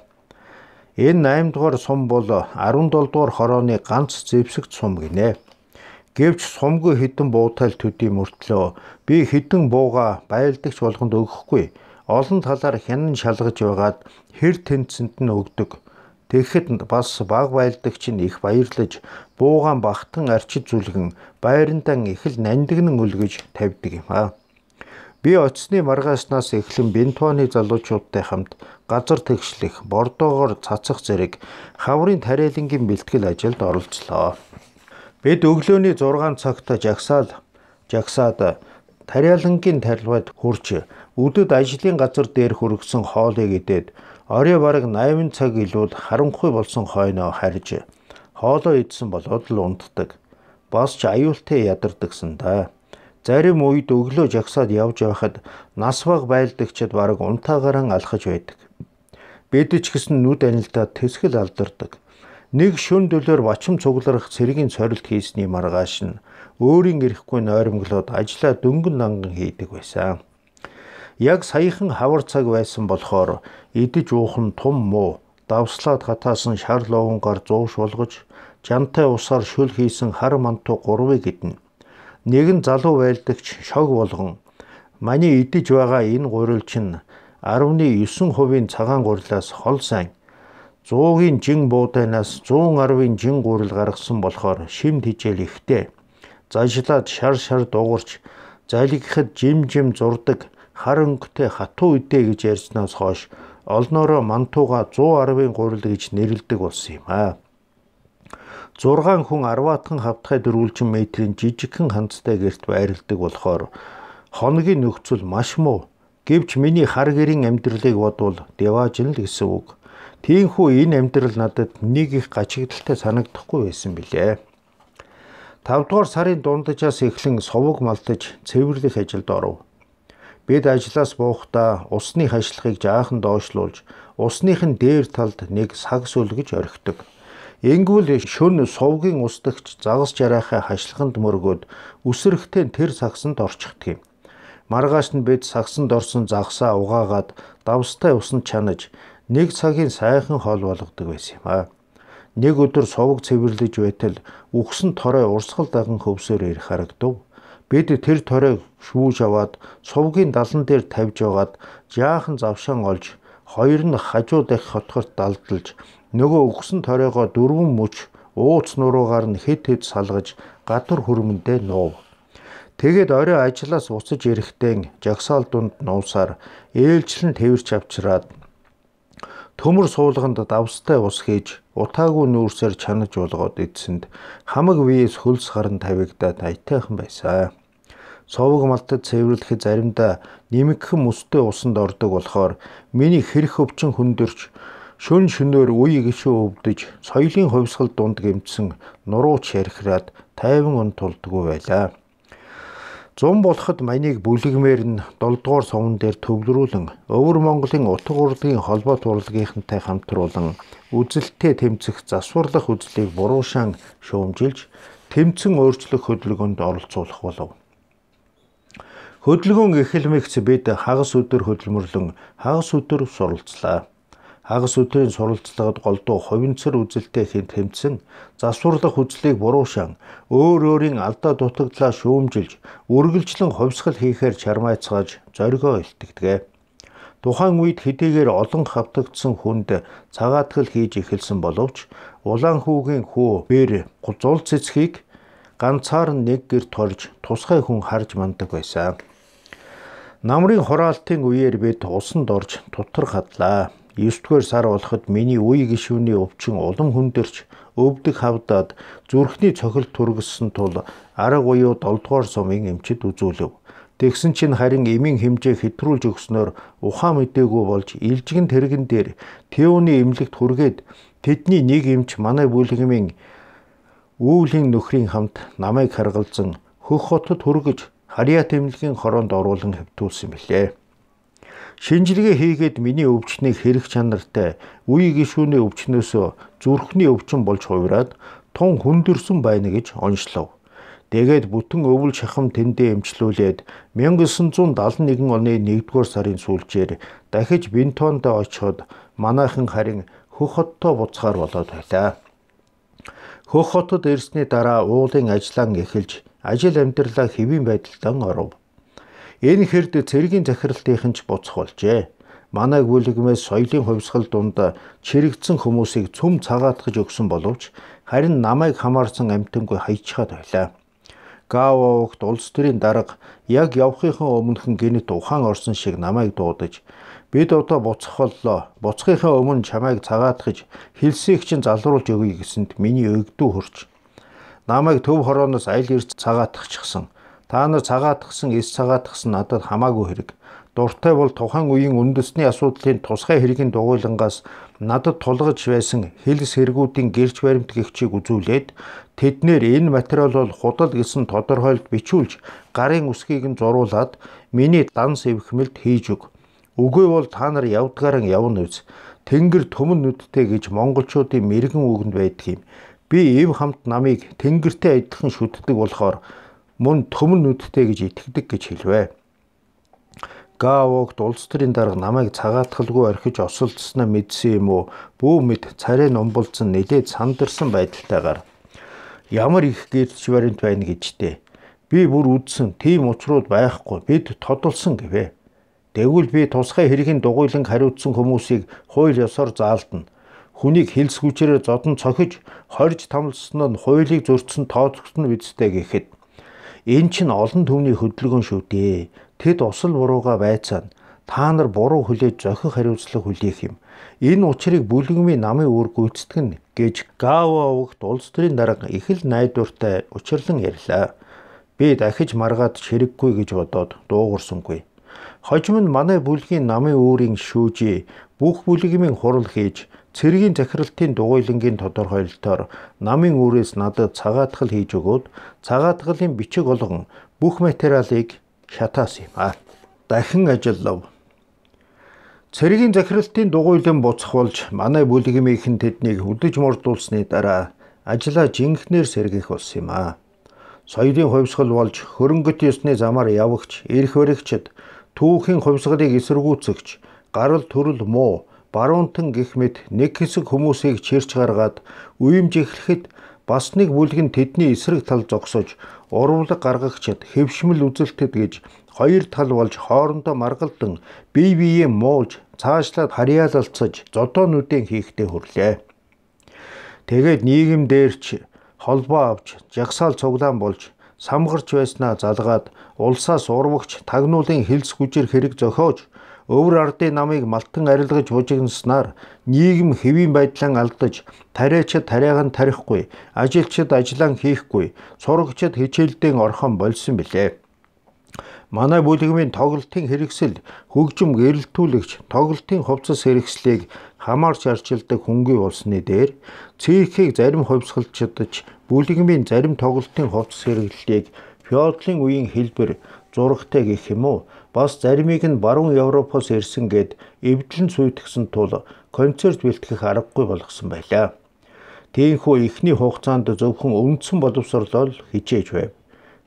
Энэ 8 дугаар сум бол 17 дугаар хорооны ганц зэвсэгт сум гинэ. Гэвч сумгүй хідэн буутайл төдий мөртлөө би хідэн бууга байлдагч болгонд өгөхгүй. Олон талаар хянан шалгаж байгаад хэр тэнцэнд нь өгдөг. Тэгэхэд бас баг байлдагч нь их баярлаж буугаан багтан арчид зүлгэн байрандаа их л нандинг нь өлгөж тавьдаг юм аа. Би очисны маргааснаас эхлэн Бентуаны залуучуудтай хамт газар тэгшлэх, бордоогоор цацах зэрэг хаврын тариалангийн бэлтгэл ажилд оролцлоо. Бид өглөөний 6 цагт жагсаал жагсаад тариалангийн тарилбад хурж өдөд ажлын газар дээр хөргсөн хоолыг идээд орой бараг 8 цаг илүүд харанхуй болсон хойноо харж хоолоо идсэн болоод л унтдаг. Бас ч аюултай ядардаг сандаа. Зарим үед өглөө жагсаад явж байхад нас баг байлдагчид бараг унтаагаараа алхаж байдаг. Бид ч гэсэн нүд анилдаа тэсгэл алдардаг. Нэг шөн дөлөөр вачим цугларах цэргийн сорилт хийсний маргааш нь өөрийн эрэхгүй нойромглоод ажлаа дөнгөн нанган хийдэг байсан. Яг саяхан хавар цаг байсан болохоор идэж уух нь тум муу давслаад гатаасан шар ловонгоор зууш болгож, жантай усаар шөл хийсэн хар мантуу гурвыг иднэ нэгэн залуу байлдагч шог болгон маний идэж байгаа энэ гурил чинь 19%-ийн цагаан гурилаас хол сайн 100-ийн жин буудаynаас 110-ийн жин гурил гаргасан болохоор шим тижэл ихтэй. Заншлаад шар шар дуугарч зайлгихэд жим жим зурдаг хар өнгөтэй хатуу үдэ гэж ярьснаас хойш олноороо мантууга 110-ийн гурил гэж нэрлдэг болсон юм аа. 6 хүн 10 атхан хавтгай дөрвөлжин метрийн жижигхэн ханцтай герт байрладаг болохоор хоногийн нөхцөл маш муу. Гэвч миний хар гэрийн амьдралыг бодвол деважин л гэсэн үг. Тиймхүү энэ амьдрал надад нэг их гачигдaltaй санагдахгүй байсан билээ. 5 дугаар сарын дунджаас эхлэн совог малдаж цэвэрлэх ажилд оров. Бид ажлаас буухдаа усны хашлагыг жаахан доошлуулж, усных нь дээр талд нэг саг сүлгэж орхидог. Энгүүл шөн сувгийн устгагч загас жараахаа хашлаханд мөргөөд үсрэхтэй тэр сагсанд орчихдг юм. Маргааш нь бид сагсанд орсон загсаа угаагаад давстай усан чанаж нэг цагийн сайхан хоол болгодог байсан юм аа. Нэг өдөр сувг цэвэрлэж байтал үхсэн торой урсгал даган хөвсөөр ирэх харагдав. Бид тэр торойг шүүж аваад сувгийн далан дээр тавьж байгаад жаахан завшаан олж хоёр нь хажуу дахь хотгорт далдлж нөгөө өгсөн торойгоо дөрвөн мөч ууц нуруугаар нь хэд хэд салгаж гадар хөрмөндөө нуув. Тэгэд орой ажиллаас уцаж ирэхдээ жагсаал дунд нуусаар ээлжлэн тэрч авчраад төмөр суулганд давстай ус хийж утаагүй нүүрсээр чанаж болгоод идсэнд хамаг виес хөлс гарн тавигдаад айтайхан байсан. Совг малтад цэвэрлэхэд заримдаа нэмэгхэн мөстэй усанд ордог болохоор миний хэрэг өвчин хүндэрч шүн шөнөөр үеийг ишүү өвдөж соёлын хувьсгал дунд гэмтсэн нуруу чирхраад тайван он тулдгүй байлаа. Зун болоход маныг бүлэгмээр нь 7 дугаар суван дээр төвлөрүүлэн өвөр Монголын утга урлагийн холбоо турлагийнхантай хамтруулан үзэлтэд тэмцэх засварлах үзлийг буруушаан шөөмжилж тэмцэн өөрчлөх хөдөлгөөнд оролцуулах болов. Хөдөлгөөн эхлэмэгц бид хагас өдөр хөдөлмөрлөн хагас өдөр суралцлаа хагас өдрийн суралцлагад голдуу ховинцэр үзэлтэй хэмт хэмцэн засварлах үзлийг буруушаан өөр өөрийн алдаа дутагдлаа шүүмжилж үргэлжлэн ховсгал хийхээр чармайцгааж зоригоо илтгэдэг. Тухайн үед хэдийгээр олон хавтагдсан хүнд цагаатгал хийж эхэлсэн боловч улаан хүүгийн хүү бэр зул цэцгийг ганцаар нэг гэрт орж тусгай хүн харж мандаг байсан. Намрын хураалтын үеэр бид усанд орж тутар хадлаа. 9-р сар болоход миний үе гişүний өвчин улам хүндэрч өвдөг хавдаад зүрхний цохилт түргэссэн тул арга уюу 7-р сумын эмчит үзүүлв. Тэгсэн чинь харин эмийн хэмжээ хэтрүүлж өгснөөр ухаан мэдээгүй болж илжгэн тэрэгэн дээр Тэвүний эмнэлэгт хүргээд тэдний нэг эмч манай бүлгэмийн өвлийн нөхрийн хамт намайг харгалзан хөх хотод хүргэж Харьяат эмнэлгийн хороонд оруулан хэвтүүлсэн билээ. Шинжилгээ хийгээд миний өвчнийг хэрэг чанартай үе гişүүний өвчнөөсөө зүрхний өвчин болж хувираад тун хүндэрсэн байна гэж онцлов. Тэгээд бүтэн өвөл шахам тэндээ эмчлүүлээд 1971 оны 1-р сарын сүүлчээр дахиж Бинтонд очоод манайхан харин хөх хоттой буцаар болоод байлаа. Хөх хотод ирсний дараа уулын ажиллаан эхэлж ажил амьдралаа хэвийн байдалд оров. Энэ хэрд цэргийн захиралтынхан ч буцах болжээ. Манай гүйлгмээс соёлын хувьсгал дунд чирэгдсэн хүмүүсийг цөм цагаатгаж өгсөн боловч харин намайг хамаарсан амтэнгүй хаячихад байлаа. Гавогт улс төрийн дарга яг явхийнхаа өмнөхөн гинт ухаан орсон шиг намайг дуудаж бид одоо буцах боллоо. Буцхийнхаа өмнө чамайг цагаатгаж хэлсийг чинь залруулж өгье гэсэнд миний өгдөө хөрч намайг төв хорооноос аль эрт цагаатчихсан. Та нар цагаатгсан, эс цагаатгсан надад хамаагүй хэрэг. Дуртай бол тухайн үеийн үндэсний асуудлын тусгай хэргийн дугуйлангаас надад тулгаж байсан хэлс хэрэгүүдийн гэрч баримт гихчийг үзүүлээд тэднэр энэ материал бол худал гэсэн тодорхойлт бичүүлж гарын үсгийг нь зуруулад миний дан сэвхмэлд хийж өг. Үгүй бол та нар явдгаараа явна үз. Тэнгэр төмөн нүдтэй гэж монголчуудын мэрэгэн үгэнд байдаг юм. Би эв хамт намыг тэнгэртэй адилхан шүтдэг болохоор мөн төмөр нүдтэй гэж итгэдэг гэж хэлвэ. Гаогт улс төрийн дарга намайг цагаатгалгүй орхиж осолдсноо мэдсэн юм уу? Бүү мэд царай номболцсон нэлээд сандарсан байдалтайгаар ямар их гэрч баримт байна гэжтэй. Би бүр үдсэн тийм учрууд байхгүй бид тодолсон гэвэ. Тэгвэл би тусгай хэргийн дугуйланг хариуцсан хүмүүсийг хууль ёсоор заалдна хүнийг хилс хүчээрээ зодон цохиж хорж тамлсноо нь хуйлыг зөрчсөн тооцогч нь бидтэй гэхэд Энэ чинь олон түмний хөдөлгөөн шүү дээ. Тэд усал бурууга байцаана. Та нар буруу хүлээж зохих хариуцлага хүлээх юм. Энэ учрыг бүлэгмийн намын үр гүйцэтгэн гэж Гава угт улс төрийн дарга их л найдвартай учирлан ярьлаа. Би дахиж маргаад чирэггүй гэж бодоод дуугарсангүй. Хожим нь манай бүлгийн намын өөрийн шүүжээ бүх бүлгийн хурал хийж цэргийн захиралтын дугуйлангийн тодорхойлолтоор намын өрөөс надад цагаатгал хийж өгөөд цагаатгалын бичиг олгон бүх материалыг шатаас юм аа. Дахин ажиллав. Цэргийн захиралтын дугуйлан буцах болж манай бүлгийнхээ тэднийг хөдөж мордуулсны дараа ажиллаа жинхнэр сэргийх болсон юм аа. Соёлын хувьсгал болж хөрөнгөт ёсны замаар явгч, эрх баригчд түүхийн хувьсгалыг эсэргүүцэгч гарал төрөл муу баруунтан гих мэд нэг хэсэг хүмүүсийг чирч гаргаад үеимж эхлэхэд бас нэг бүлэг нь тэдний эсрэг тал зогсож урвлаг гаргагчд хэвшмэл үзэлтэд гэж хоёр тал болж хоорондоо маргалдан бие биеэ мууж цаашлаад харьяалалцаж зодоонуудын хийхдээ хүрлээ. Тэгээд нийгэм дээр ч холбоо авч жагсаал цуглаан болж самгарч байснаа залгаад улсаас урвагч тагнуулын хилс хүчээр хэрэг зохиож өвөр ардын намыг малтан арилгаж хужигнаснаар нийгэм хэвийн байдлан алдаж тариачид тариахан тарихгүй ажилчид ажиллан хийхгүй сурагчид хичээлдээ орхон болсон билээ. Манай бүлэгмийн тоглолтын хэрэгсэл хөгжим гэрэлтүүлэгч тоглолтын хувцас хэрэгслийг хамаарч арчилдаг хөнгөн улсны дээр цэрхийг зарим хувьсгалж чадаж бүлэгмийн зарим тоглолтын хувцас хэрэглэлийг Йодлын үеийн хэлбэр зурагтай гэх юм уу бас заримыг нь баруун Европоос ирсэн гэд эвдлэн суйтгсан тул концерт бэлтгэх аргагүй болгосон байлаа. Тийхүү эхний хугацаанд зөвхөн өндсөн боловсрлол хичээж байв.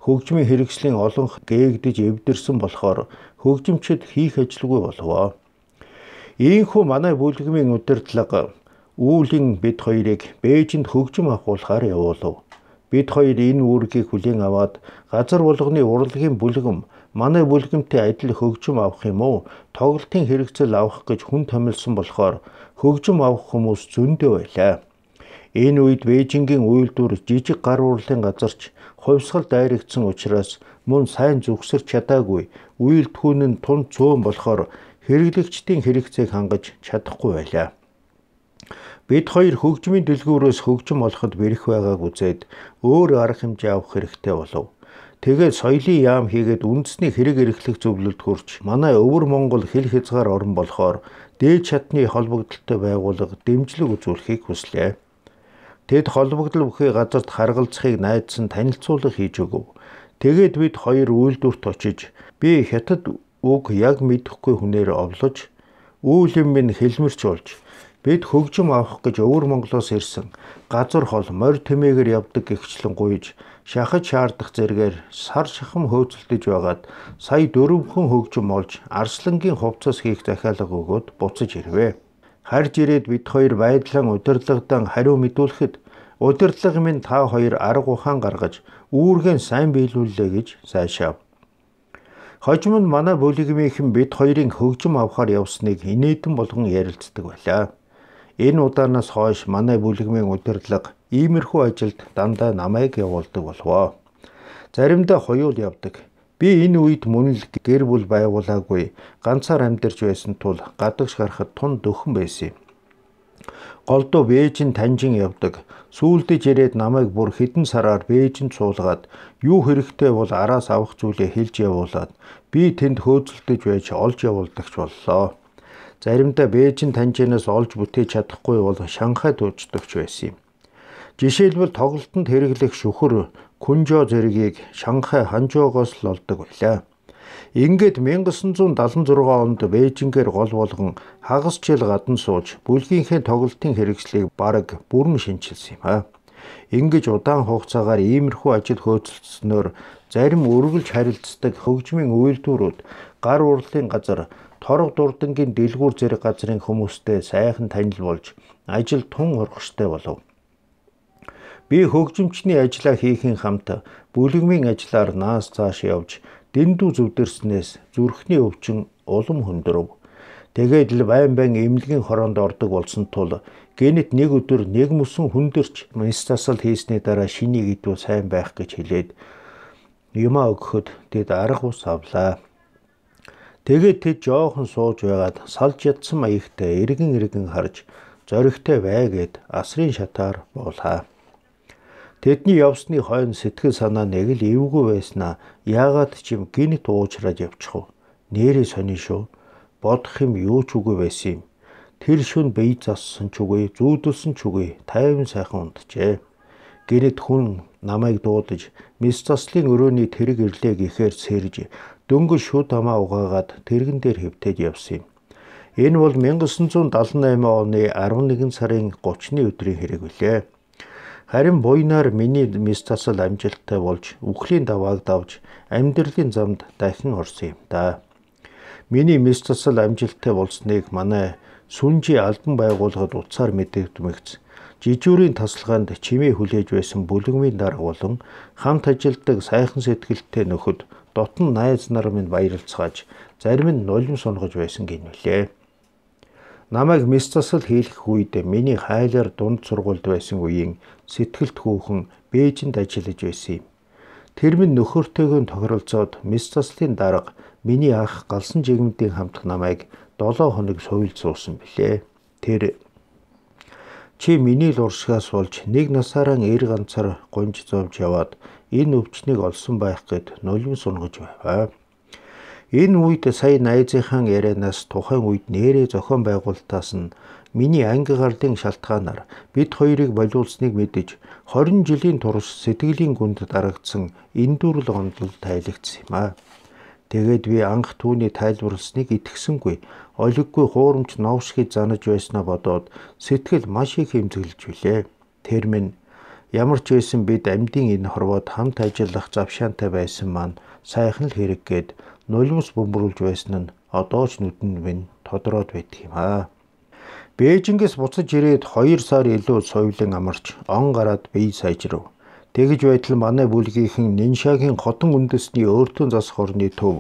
Хөгжмийн хэрэгслийн олонх гээгдэж эвдэрсэн болохоор хөгжимчд хийх ажилгүй болов. Ийхүү манай бүлгмийн удирдлага үүлийн бид хоёрыг Бээжинд хөгжим авахуулахаар явуулав. Бид хоёр энэ үүргийг хүлээн аваад газар булганы урлагийн бүлгэм манай бүлгэмтэй адил хөгжим авах юм уу? Тоглолтын хэрэгцэл авах гэж хүн томилсон болохоор хөгжим авах хүмүүс зөндөө байлаа. Энэ үед Бээжингийн үйлдвэр жижиг гар урлын газарч хувьсгал дайрагдсан учраас мөн сайн зүгсэр чадаагүй үйлдвүүн нь тун цөөн болохоор хэрэглэгчдийн хэрэгцээг хангаж чадахгүй байлаа. Бид хоёр хөгжмийн дэлгүүрээс хөгжим олоход бэрх байгааг үзээд өөр арга хэмжээ авах хэрэгтэй болов. Тэгээд соёлын яам хийгээд үндэсний хэрэг эрхлэх зөвлөлд хүрч манай өвөр Монгол хэл хязгаар орон болохоор дээд шатны холбогдолтой байгууллага дэмжлэг үзүүлэхийг хүслээ. Тэд холбогдол бүхий газарт харгалзахыг найдсан танилцуулга хийж өгөв. Тэгээд бид хоёр үйлдвэрт очиж би хятад үг яг мэдэхгүй хүнээр овлож үүлэн минь хэлмэрч болж Бид хөгжим авах гэж өвөр Монголоос ирсэн газар хол морь тэмээгээр явдаг гихчлэн гуйж шахаж шаардах зэргээр сар шахам хөөцөлдөж байгаад сая дөрөвхөн хөгжим олж арслангийн хувцас хийх захиалга өгөөд буцаж ирвэ. Харж ирээд бид хоёр байдлан удирдлагадан хариу мэдүүлэхэд удирдлага минь та хоёр арга ухаан гаргаж үүргээ сайн биелүүллээ гэж сайшаав. Хожим нь манай бүлэгмийнхэн бид хоёрын хөгжим авахар явсныг инээдэн болгон ярилцдаг байлаа. Энэ удаанаас хойш манай бүлэгмийн удирдлага иймэрхүү ажилд дандаа намайг явуулдаг болвоо. Заримдаа хоёул явдаг. Би энэ үед мөн л гэр бүл байгуулаагүй ганцаар амьдарч байсан тул гадагш гарахад тун дөхөн байсан юм. Голдуу Бээжин танжин явдаг. Сүүлдэж ирээд намайг бүр хідэн сараар Бээжин цуулгаад юу хэрэгтэй бол араас авах зүйлээ хэлж явуулаад би тэнд хөөцөлдөж байж олж явуулдагч боллоо. Заримдаа Бээжин танжинаас олж бүтээж чадахгүй бол Шанхайд ууждагч байсан юм. Жишээлбэл тоглолтод хэрэглэх шүхэр Күнжо зэргийг Шанхай Ханжоогоос л олдог байлаа. Ингээд 1976 онд Бээжингээр гол болгон хагас жил гадна сууж бүлгийнхээ тоглолтын хэрэгслийг бараг бүрэн шинчилсэн юм аа. Ингэж удаан хугацаагаар иймэрхүү ажил хөөцөлдснөөр зарим өргөлж харилцдаг хөгжмийн үйлдвэрүүд гар урлын газар торог дурдангийн дэлгүүр зэрэг газрын хүмүүстэй сайхан танил болж ажил тун ургахштай болов. Би хөгжимчний ажлаа хийхин хамт бүлэгмийн ажиллаар наас цааш явж дэндүү зүвдэрснээс зүрхний өвчин улам хөндрөв. Тэгээд л байн байн эмнэлгийн хороонд ордог болсон тул генет нэг өдөр нэг мөсөн хүндэрч мис засал хийсний дараа шинийг идүү сайн байх гэж хэлээд юмаа өгөхөд тэд арга ус авлаа. Тэгээд тэд жоохон сууж байгаад салж ядсан маягтай эргэн эргэн харж зоригтой бай гэд асрын шатаар буулаа. Тэдний явсны хойно сэтгэл санаа нэг л эвгүй байснаа яагаад ч юм гинт уужраад явчихв. Нээрээ сони шүү. Бодох юм юу ч үгүй байсан юм. Тэр шүн бие зассан ч үгүй, зүүдэлсэн ч үгүй, тайван сайхан унтжээ. Гинт хүн намайг дуудаж, мис заслын өрөөний тэрэг ирлээ гэхээр сэрж дөнгөж шүд хамаа угаагаад тэрэгэн дээр хөвтөд явсан юм. Энэ бол 1978 оны 11 сарын 30-ны өдрийн хэрэг билээ. Харин буйнаар миний мис тасал амжилттай болж үхлийн давааг давж амьдралын замд дахин орсон юм да. Миний мис тасал амжилттай болсныг манай сүнжи албан байгууллагад утсаар мэдэгдмэгц. Жижүүрийн тасалгаанд чимээ хүлээж байсан бүлэгмийн дарга болон хамт ажилтдаг сайхан сэтгэлтэй нөхөд дотн найз нар минь баярлцгааж зарим нь нулим сунгаж байсан гинвлээ. Намайг мис засал хийх үед миний хайлаар дунд сургуульд байсан үеийн сэтгэлд хөөхөн Бээжинд ажиллаж байсан юм. Тэр минь нөхөртэйгөө тохиролцоод мис заслын дарга миний ах галсан жигмдийн хамт намайг 7 хоног суйлд суусан билээ. Тэр чи миний л уршгаа суулж нэг насаараа эр ганцаар гунж зовж яваад энэ өвчнийг олсон байх гээд нулимс унгаж байв. Энэ үед сая найзынхан ярианаас тухайн үед нэрээ зохион байгуулалтаас нь миний анги гарлын шалтгаанаар бид хоёрыг болиулсныг мэдэж 20 жилийн турш сэтгэлийн гүнд дарагдсан эндүрл гомдол тайлагдсан юм аа. Тэгээд би анх түүний тайлбарлсныг итгэсэнгүй олиггүй хуурамч новшгийг занаж байснаа бодоод сэтгэл маш их хэмзэглэж билээ. Тэр минь Ямар ч байсан бид амьдын энэ хорвоод хамт ажиллах завшаантай байсан маань сайхан л хэрэг гээд нулимс бөмбөрүүлж байсан нь одоо ч нүдэнд минь тодроод байдаг юм аа. Бээжингээс буцаж ирээд 2 сар илүү соёлын амарч он гараад бие сайжрав. Тэгж байтал манай бүлгийнхэн Ниншагийн хотон үндэсний өөртөө засах орны төв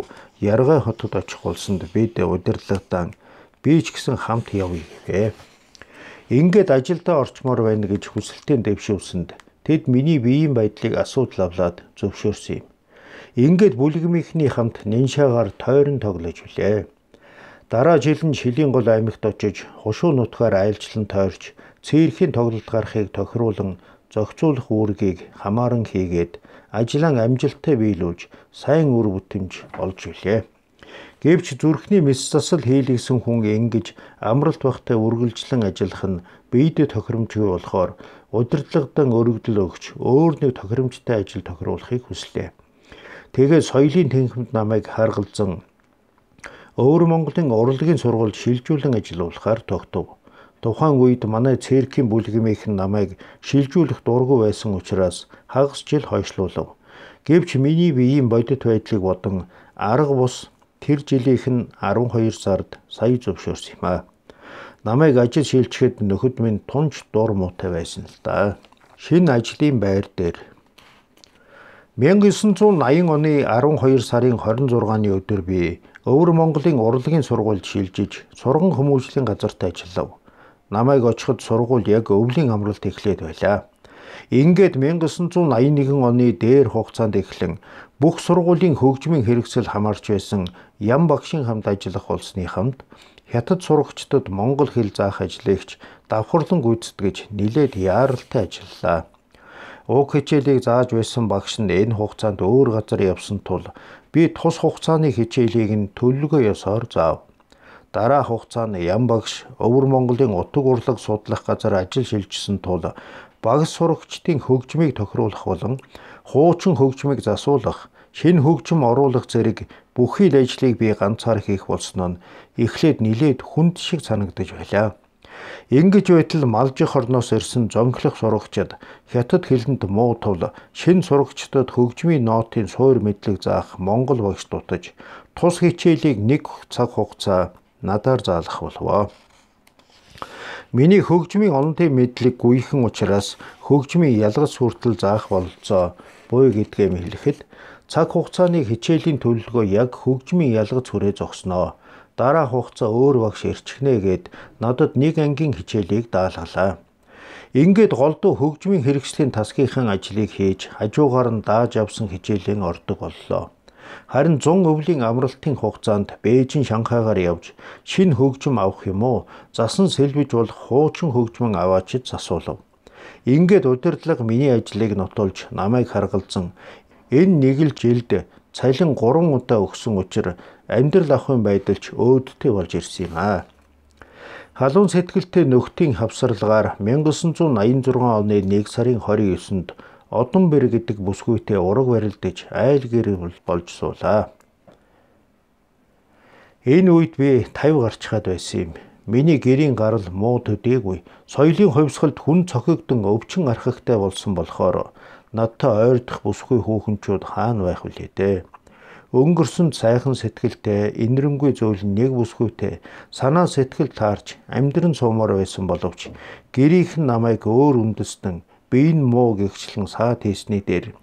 Яргай хотод очих болсонд бид удирдлагадан би ч гэсэн хамт явъя гэв. Ингээд ажилдаа орчмоор байна гэж хүсэлтийн дэвшүүлсэнд Тэд миний биеийн байдлыг асуудал авлаад зөвшөөрсөн юм. Ингээд бүлгмийнхний хамт ниншаагаар тойрон тоглож хүлээ. Дараа жил нь Шилийн гол аймагт очиж хушуу нутгаар айлчлан тойрч цэрхийн тоглолт гарахыг тохируулан зохицуулах үүргийг хамааран хийгээд ажиллан амжилттай биелүүлж сайн үр бүтэмж олж хүлээ. Гэвч зүрхний мэс засал хийлгсэн хүн ингэж амралт багтай үргэлжлэн ажиллах нь биедэд тохиромжгүй болохоор удирдлагадан өргөдөл өгч өөр нэг тохиромжтой ажил тохируулахыг хүслээ. Тэгээд соёлын тэнхимд намайг харгалзан Өвөр Монголын урлагийн сургуульд шилжүүлэн ажиллуулахаар тогтов. Тухайн үед манай церкийн бүлгэмийнхэн намайг шилжүүлэх дургүй байсан учраас хагас жил хойшлуулав. Гэвч миний биеийн бодит байдлыг бодон арга бус тэр жилийнх нь 12 сард сая зөвшөөрсөн юм аа. Намайг ажил шилжчихэд нөхөд минь тунж дур муутай байсан л да. Шинэ ажлын байр дээр 1980 оны 12 сарын 26-ны өдөр би Өвөр Монголын урлагийн сургуульд шилжиж сурган хүмүүжлийн газарт ажиллав. Намайг очиход сургууль яг өвлийн амралт эхлээд байлаа. Ингээд 1981 оны дээр хугацаанд эхлэн бүх сургуулийн хөгжмийн хэрэгсэл хамаарч байсан Ян багшийн хамт ажиллах улсны хамт хятад сурагчдад монгол хэл заах ажлыгч давхарлан гүйцэтгэж нэлээд яаралтай ажиллалаа. Уг хичээлийг зааж байсан багш нь энэ хугацаанд өөр газар явсан тул би тус хугацааны хичээлийг нь төлөвлөгөө ёсоор заав. Дараа хугацаанд Ян багш Өвөр Монголын утаг урлаг судлах газар ажил шилжсэн тул багш сурагчдын хөгжмийг тохируулах болон хуучин хөгжмийг засуулах, шин хөгжим оруулах зэрэг бүхий л ажлыг би ганцаар хийх болсон нь эхлээд нилээд хүнд шиг санагдаж байлаа. Ингэж байтал малжих орноос ирсэн зонхлох сурагчид хятад хэлэнд муу тул шин сурагчдад хөгжмийн ноотын суур мэдлэг заах Монгол багш дутаж тус хичээлийг нэг цаг хугацаа надаар заалах болов. Миний хөгжмийн онолтын мэдлэг гүйхэн учраас хөгжмийн ялгаж сүртэл заах бололцоо буй гэдгээ хэлэхэд цаг хугацааны хичээлийн төлөлгөө яг хөгжмийн ялгаж сүрээ зогсноо. Дараа хугацаа өөр багш ирчихнэ гэд надад нэг ангийн хичээлийг даалгалаа. Ингээд голдуу хөгжмийн хэрэгслийн тасгийнхын ажлыг хийж хажуугаар нь дааж авсан хичээлийн ордог боллоо. Харин 100 өвлийн амралтын хугацаанд Бээжин Шанхайгаар явж шин хөгжим авах юм уу? Засан сэлбэж болох хуучин хөгжмөн аваачид засуулав. Ингээд удирдлага миний ажлыг нотолж намайг харгалзан энэ нэг л жилд цалин 3 удаа өгсөн учраас амьдрал ахуйн байдалч өөдтэй болж ирсэн юм аа. Халуун сэтгэлтэй нөхдийн хавсарлагаар 1986 оны 1 сарын 29-нд Одон бэр гэдэг бүсгүйтэй ураг барилдаж айл гэр болж суулаа. Энэ үед би 50 гарчхад байсан юм. Миний гэрийн гарал муу төдийгүй соёлын хувьсгалд хүн цохигдсон өвчин архагтай болсон болохоор надтай ойрдох бүсгүй хүүхэнчүүд хаана байх вүлээ дээ. Өнгөрсөн сайхан сэтгэлтэй инэрэнгүй зөвл нэг бүсгүйтэй санаа сэтгэл таарч амьдран суумаар байсан боловч гэрийнх нь намайг өөр үндэстэн бэйн муу гэгчлэн саад хийсний дээр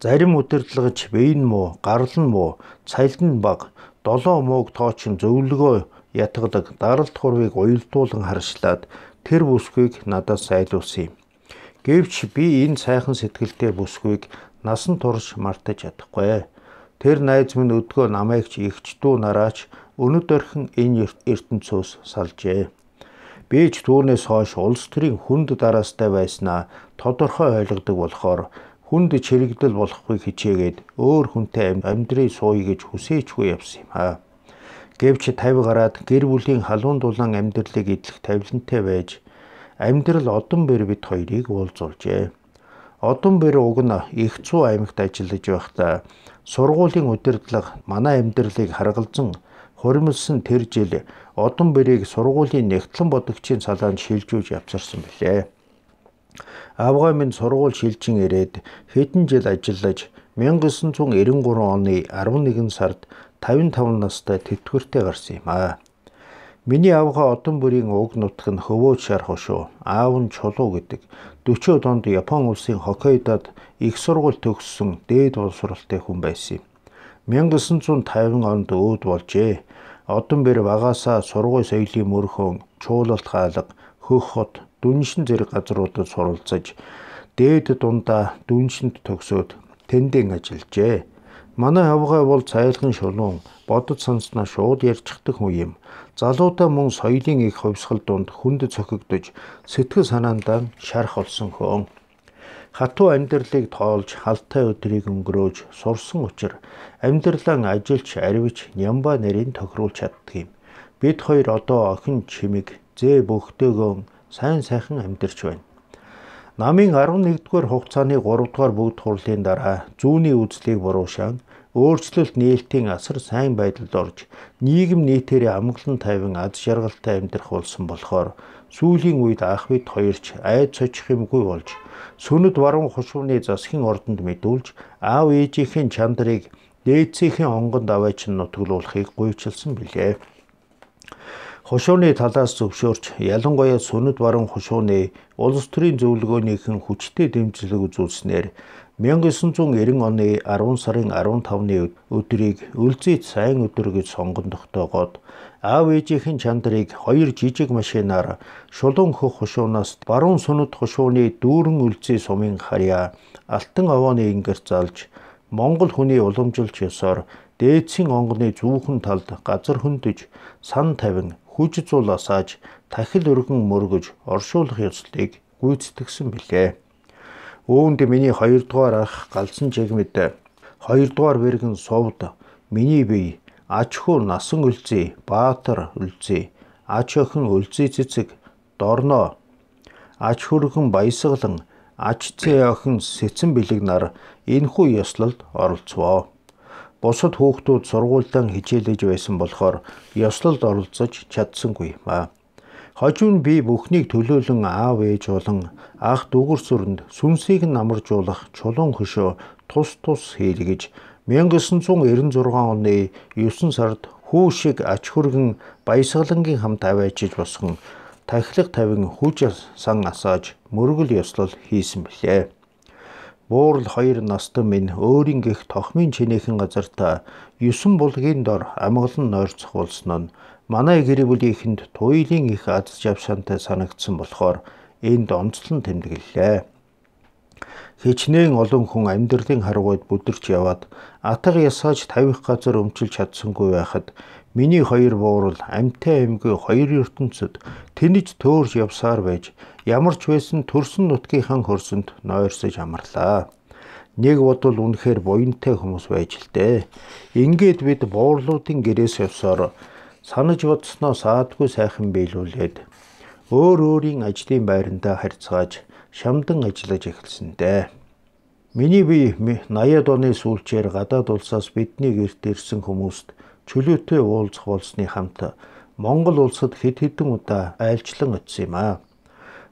зарим удирдлагч бэйн муу, гарал нь муу, цалин нь бага, долоо мууг тоочин зөвлөгөө ятгалаг даралт хурвыг уйлдуулан харшлаад тэр бүсгүйг надаас айлуулсан юм. Гэвч би энэ сайхан сэтгэлтэй бүсгүйг насан турш мартаж чадахгүй. Тэр найз минь өдгөө намайгч ихч дүү нараач өнөдөрхөн энэ ертөнцөөс салжээ. Бээж түүнээс хойш улс төрийн хүнд дараастай байснаа тодорхой ойлгодог болохоор хүнд чирэгдэл болохыг хичээгээд өөр хүнтэй амьдрий сууя гэж хүсээчгүй явсан юм аа. Гэвч 50 гараад гэр бүлийн халуун дулаан амьдралыг идэх тавилантай байж амьдрал одон бэр бит хоёрыг уулзуулжээ. Одон бэр уг нь их цуу аймагт ажиллаж байхдаа сургуулийн удирдлага манай амьдралыг харгалзан Хуримлсан тэр жил одон бэрийг сургуулийн нэгтлэн бодогчийн салаанд шилжүүлж явсарсан билээ. Авгай минь сургууль шилжин ирээд хэдэн жил ажиллаж 1993 оны 11 сард 55 настай тэтгэвртэ гарсан юм аа. Миний авгаа одон бүрийн уг нутг нь хөвөөд шарх шүү. Аав нь чулуу гэдэг. 40 донд Япон улсын Хоккайдод их сургууль төгссөн дээд боловсролтой хүн байсан юм. 1950 онд өвд болжээ. Одон бэр багаасаа сургуй соёлын мөрхөн, чуулалт хаалга, хөх хот, дүншин зэрэг газруудад суралцаж, дээд дундаа дүншинд төгсөөд тэндэн ажиллажээ. Манай авгай бол цайлган шулуун, бодод сонсноо шууд ярьчихдаг хүн юм. Залуудаа мөн соёлын их хувьсгал дунд хүнд цохигдож, сэтгэл санаандаа шарх олсон хөөн хатуу амьдралыг тоолж халтай өдрийг өнгөрөөж сурсан учраа амьдралаа ажилч аривч нямба нэрийн тохируулж чаддаг юм. Бид хоёр одоо охин чимэг зээ бөхтөөгөө сайн сайхан амьдарч байна. Намын 11-р хугацааны 3-р бүгд хурлын дараа зүүнний үзлийг буруушаан өөрчлөлт нээлтийн асар сайн байдалд орж нийгэм нийтээрээ амглан тайван аз жаргалтай амьдрах болсон болохоор Сүүлийн үед ах бид хоёрч айд цочих юмгүй болж сүнэд баруун хушууны засгийн ордонд мэдүүлж аав ээжийнхээ чандрыг дээдсийнхээ онгонд аваач нь нутгалуулахыг гуйчилсан билээ. Хушууны талаас зөвшөөрч ялангуяа сүнэд баруун хушууны улс төрийн зөвлөгөөнийхэн хүчтэй дэмжлэг үзүүлснээр 1990 оны 10 сарын 15-ны өдрийг Өлзийт сайн өдөр гэж сонгон тогтоогоод аав ээжийнхэн чандрыг хоёр жижиг машинаар шулуун хөх хушуунаас баруун сүнэд хушууны дүүрэн Өлзий сумын харьяа Алтан овооны ингэр залж Монгол хүний уламжилж ёсоор дээдсийн онгоны зүүхэн талд газар хөндөж сан тавин хүч зул асааж тахил өргөн мөргөж оршуулах ёслолыг гүйцэтгэсэн билээ. Үүнд миний 2 дугаар ах галсан жигмэд 2 дугаар бэргэн сувд миний бие аж хүү насан үлзий, баатар үлзий, аж охин үлзий цэцэг дорно аж хөргөн баясгалан аж цэ охин сэцэн бэлэг нар энхүү ёслолд оролцвоо бусад хүүхдүүд сургуульдан хичээлж байсан болохоор ёслолд оролцож чадсангүй ба. Хожим би бүхнийг төлөөлөн аав ээж болон ах дүүгэр сүрэнд сүнсийг намаржуулах чулуун хөшөө тус тус хийлгэж 1996 оны 9 сард хүү шиг ач хөргөн баясгалангийн хамт аваачиж босгон тахилах тавин хүч сан асааж мөргөл ёслол хийсэн билээ. Буурал хоёр настан минь өөрийн гих тохмын чинээхэн газарт 9 булгийн дор амглан нойрцох улсноо манай гэр бүлийнхэнд туйлын их аз жавшаантай санагдсан болохоор энд онцлон тэмдэглэлээ. Хичнээн олон хүн амьдралын харгууд бүдэрч яваад атга ясааж тавих газар өмчилж чадсангүй байхад миний хоёр буурал амтай аймгийн хоёр ертөнцид тэнэж төөрж явсаар байж ямар ч байсан төрсөн нутгийнхаа хөрсөнд нойрсож амарлаа. Нэг бодвол үнэхээр буянтай хүмүүс байж л дээ. Ингээд бид буурлуудын гэрээс явсаар санаж бодсноо саадгүй сайхан биелүүлээд өөр өөрийн ажлын байрандаа харьцааж шамдан ажиллаж эхэлсэндээ. Миний бие 80-аад оны сүүлчээр гадаад улсаас бидний гэрт ирсэн хүмүүст чөлөөтэй уулзах болсны хамт Монгол улсад хэд хэдэн удаа айлчлан очсон юм аа.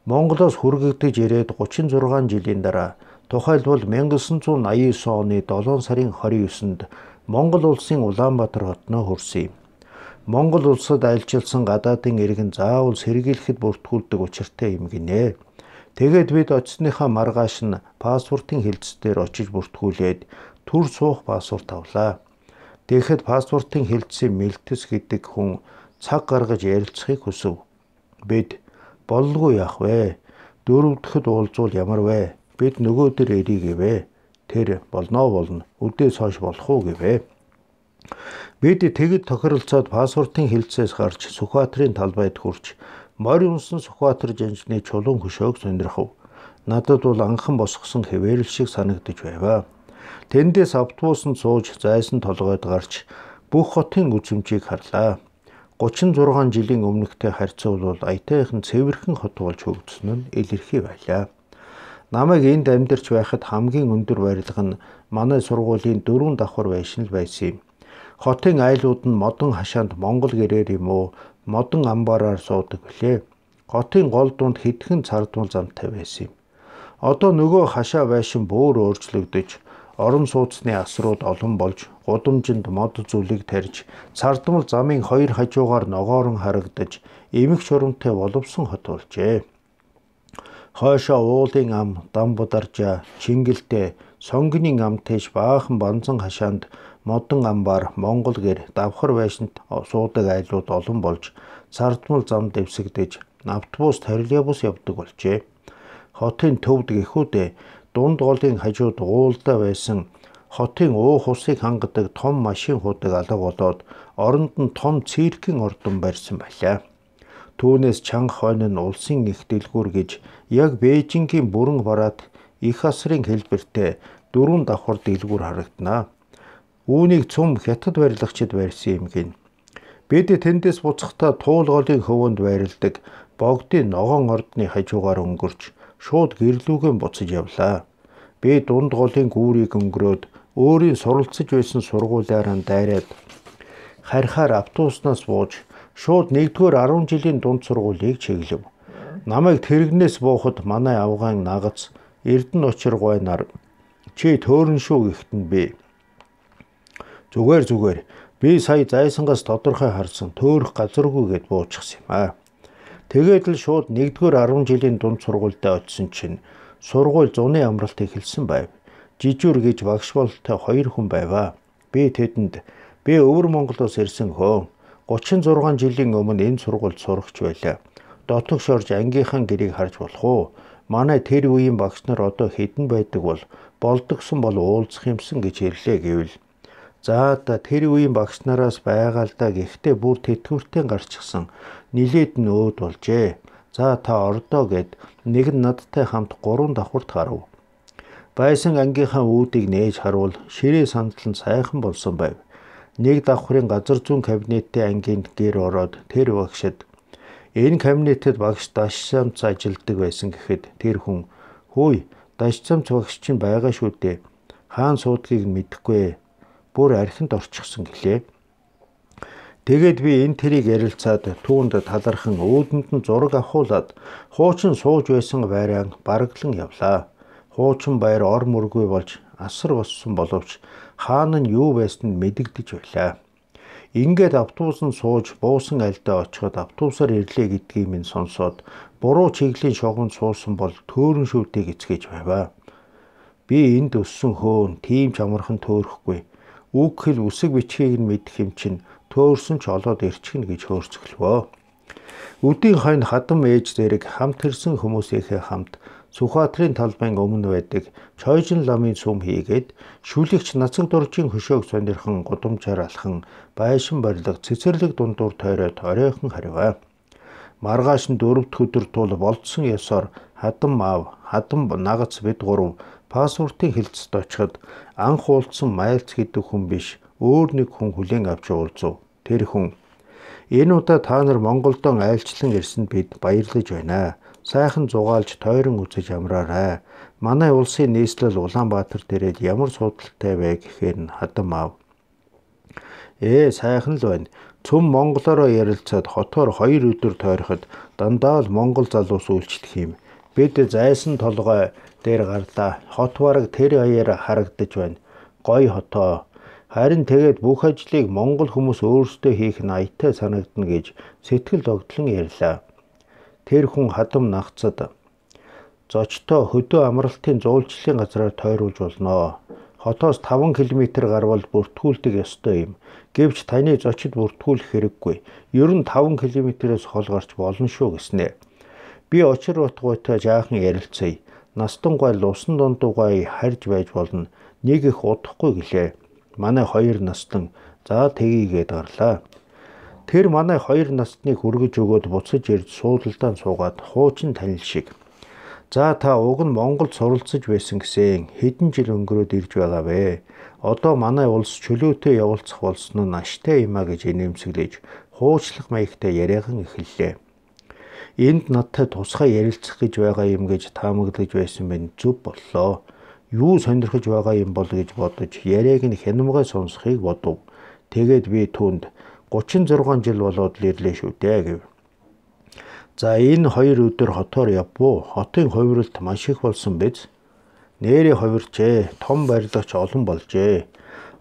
Монголоос хүргэгдэж ирээд 36 жилийн дараа тухайлбал 1989 оны 7 сарын 29-нд Монгол улсын Улаанбаатар хотноо хүрсэн юм. Монгол улсад айлчилсан гадаадын иргэн заавал сэргийлэхэд бүртгүүлдэг учиртай юм гинэ. Тэгээд бид очсныхаа маргааш нь паспортын хилцээр очиж бүртгүүлээд төр суух паспорт авлаа. Тэгэхэд паспортын хилцээ мэлтэс гэдэг хүн цаг гаргаж ярилцахыг хүсв. Бид боллгүй яах вэ? Дөрөв дөхөд уулзвал ямар вэ? Бид нөгөө төр эрийгэвэ. Тэр болноо болно. Үдээс хойш болох уу гэвэ. Бид тэгэд тохиролцоод пассвортын хилцээс гарч Сүхбаатарын талбайд хүрч морь унсан Сүхбаатар жанжны чулуун хөшөөг сонирхов. Надад бол анхан босгосон хэвээрл шиг санагдаж байваа. Тэндээс автобусанд сууж зайсан толгойд гарч бүх хотын үзмжийг харлаа. 36 жилийн өмнөхтэй харьцуулбал аятайхан цэвэрхэн хот болж хөгжсөн нь илэрхий байлаа. Намайг энд амьдарч байхад хамгийн өндөр барилга нь манай сургуулийн дөрвөн давхар байшин л байсан юм. Хотын айлууд нь модон хашаанд монгол гэрээр юм уу, модон амбаараар суудаг билээ. Хотын гол дунд хэдхэн цардмал замтай байсан юм. Одоо нөгөө хашаа байшин бүр өөрчлөгдөж, орон сууцны асрууд олон болж гудамжинд мод зүйлийг тарьж цардмал замын хоёр хажуугаар ногоорн харагдаж эмх шурамтай боловсон хот болжээ. Хойшоо уулын ам, дам бударжаа, чингэлтэй, сонгоны амтэйж баахан банзан хашаанд модон амбар Монгол гэр давхар байшинт суудаг айлууд олон болж цардмал зам дэвсэгдэж автобус, троллейбус явдаг болжээ. Хотын төвд гэхүүдээ дунд голын хажууд уулдаа байсан хотын уу хусыг хангадаг том машин хуудаг алга болоод оронд нь том циркийн ордон барьсан байлаа. Түүнээс чанга хойно нь улсын их дэлгүүр гэж яг Бээжингийн бүрэн бараад их асрын хэлбэртэй дөрвөн давхар дэлгүүр харагданаа. Үүнийг цөм хятад барилгачид барьсан юм гин. Бид тэндээс буцахдаа туулголын хөвөнд байрладаг богдын ногоон ордны хажуугаар өнгөрч шууд гэрлүүгэн буцаж явлаа. Би дунд голын гүүрийг өнгөрөөд өөрийн суралцж байсан сургуулиараа дайраад харьхаар автобуснаас бууж шууд 1-р 10 жилийн дунд сургуулийг чиглэв. Намайг тэрэгнээс буухад манай авгаан нагац Эрдэнэ очиргой нар чи төөрн шүү гэхтэн бэ. Зүгээр зүгээр би сая зайсангаас тодорхой харсан төөрөх газаргүй гэд буучихсан юм аа. Тэгээд л шууд 1-р 10 жилийн дунд сургуультай очисон чинь сургууль зуны амралт эхэлсэн байв жижүүр гэж багш болтой хоёр хүн байваа. Би тэдэнд би өвөр Монголоос ирсэн хөө 36 жилийн өмнө энэ сургуульд сурагч байлаа. Дотог шорж ангийнхан гэрийг харж болох уу? Манай тэр үеийн багш нар одоо хідэн байдаг бол болдгсон бол уулзах юмсан гэж ирлээ гэвэл За та тэр үеийн багш нараас байгаалдаа гэхдээ бүр тэтгүртээ гарчихсан нилээд нь өөд болжээ. За та ордоо гэд нэг нь надтай хамт гурван давхурт гарав. Байсан ангийнхаа үүдийг нээж харуул ширээ сандал нь сайхан болсон байв. Нэг давхрын газар зүүн кабинеттэй ангийн гэр ороод тэр багшид энэ кабинетэд багш дашсамц ажилддаг байсан гэхэд тэр хүн "Хөөе, дашсамц багш чинь байгаа шүү дээ. Хаан суудгийг мэдэхгүй. Бүр архинд орчихсон" гэлээ. Тэгээд би энэ тэрийг ярилцаад түүнд талархан өөдөнд нь зураг авахуулаад хуучин сууж байсан байраа бараглан явлаа хуучин баяр ор мөргүй болж асар болсон боловч хаана нь юу байсныг мэдэгдэж байлаа. Ингээд автобус нь сууж буусан альдаа очиход автобусаар ирлээ гэдгийг минь сонсоод буруу чиглийн шогонд суусан бол төөрөн шүвдгийг эцгэж байваа. Би энд өссөн хөөн тийм ч амархан төөрөхгүй. Үг хэл үсэг бичгийг нь мэдэх юм чинь төөрсөн ч олоод ирчихнэ гэж хөөрцөглөвөө. Өдийн хойно хадам ээж зэрэг хамт ирсэн хүмүүсийнхээ хамт Сүхбаатарын талбайн өмнө байдаг Чойжин ламын сүм хийгээд шүлэгч нацаг дуржийн хөшөөг сонирхон гудамжаар алхан байшин барилга цэцэрлэг дундуур тойроод оройхон хариваа. Маргааш нь дөрөвдөх өдөр тул болдсон ёсоор хадам аав, хадам нагац бид гурав пассвортын хилцэд очиход анх уулзсан майлц гэдэг хүн биш өөр нэг хүн хүлээн авч уулзв. Тэр хүн энэ удаа та нар Монголдон айлчлан ирсэнд бид баярлаж байна Сайхан зугаалж тойрон үзэж амраарай. Манай улсын нийслэл Улаанбаатар дээрээ ямар судалтай вэ гэхээр нь хадам ав. Ээ сайхан л байна. Цөм монголоор ярилцаад хотоор 2 өдөр тойроход дандаа л монгол залуус үйлчлэх юм. Бид зайсан толгой дээр гарлаа. Хот бараг тэр хаяар харагдаж байна. Гой хотоо. Харин тэгээд бүх ажлыг монгол хүмүүс өөрсдөө хийх нь аятай санагдна гэж сэтгэл догтлон ярьлаа тэр хүн хадам нагцад зочтой хөдөө амралтын зуулчлалын газраар тойруулж болно. Хотоос 5 км гарвал бүртгүүлдэг ёстой юм. Гэвч таны зочид бүртгүүлэх хэрэггүй. Ер нь 5 км-ээс хол гарч болно шүү гэснэ. Би очир утгуйтай жаахан ярилцъя. Настангуй лусан дундуугай харж байж болно. Нэг их удахгүй гэлээ. Манай хоёр настан заа тгийгээд гарлаа. Тэр манай хоёр насныг хүргэж өгөөд буцаж ирж суулалдаан суугаад хуучин танил шиг. За та уг нь Монголд суралцж байсан гэсэн хэдэн жил өнгөрөөд ирж байгаа вэ? Одоо манай улс чөлөөтэй явуулцах болсон нь аштай юм а гэж инээмсэглэж хуучлах маягтай яриахан эхэллээ. Энд надтай тусгай ярилцах гэж байгаа юм гэж таамаглаж байсан минь зүв боллоо. Юу сонирхож байгаа юм бол гэж бодож яриаг нь хянамгай сонсхийг бодов. Тэгээд би түүнд 36 жил болоод л ирлээ шүү дээ гэв. За энэ хоёр өдөр хотоор явбуу. Хотын хувиралт маш их болсон биз. Нээрээ хувирчээ. Том барилгач олон болжээ.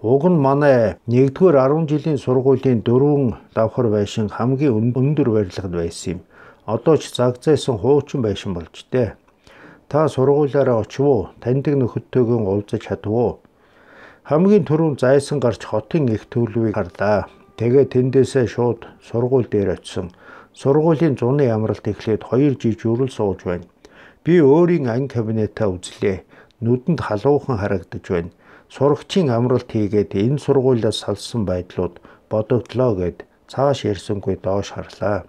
Уг нь манай 1-р 10 жилийн сургуулийн дөрвөн давхар байшин хамгийн өндөр барилгад байсан юм. Одоо ч цаг зээсэн хуучин байшин болж дээ. Та сургуулаараа очив уу? Таньдаг нөхөдтэйгэн уулзаж чадв уу? Хамгийн түрүүнд зайсан гарч хотын их төлөвийг харлаа. Тэгээ тэндээсээ шууд сургууль дээр очисон. Сургуулийн зуны амралт эхлээд 2 жил журал сууж байна. Би өөрийн анги кабинетаа үзлээ. Нүдэнд халуухан харагдаж байна. Сурагчийн амралт хийгээд энэ сургуулиас салсан байдлууд бодогдлоо гэд цааш ярьсангүй доош харлаа.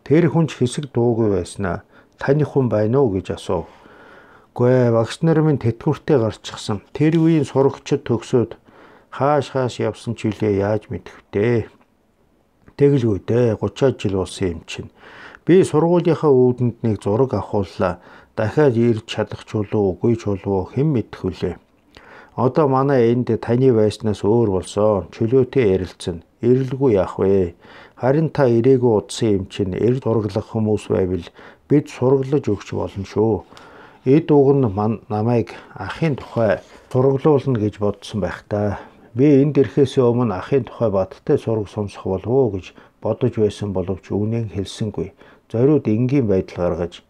Тэр хүн ч хэсэг дуугүй байснаа. Таних хүн байна уу гэж асуув. Гүй багш нар минь тэтгэвртэй гарчихсан. Тэр үеийн сурагчид төгсөөд хааш хааш явсан ч үлээ яаж мэдэх вэ? Тэглгүй дээ 30 жил уусан юм чинь. Би сургуулийнхаа өвдөнд нэг зураг авахуллаа. Дахиад ирж чадах ч болов үгүй ч болов хэн мэдэх вүлээ. Одоо манай энд таны байснаас өөр болсон. Чөлөөтэй ярилцсан. Ирэлгүй яах вэ? Харин та ирээгүй удсан юм чинь эрд зураглах хүмүүс байвал бид сургалж өгч болно шүү. Эд уг нь намайг ахын тухай зураглуулна гэж бодсон байх таа. Би энд ирэхээс өмнө ахын тухай баттай сураг сонсох болов уу гэж бодож байсан боловч үнэн хэлсэнгүй. Зориуд энгийн байдал гаргаж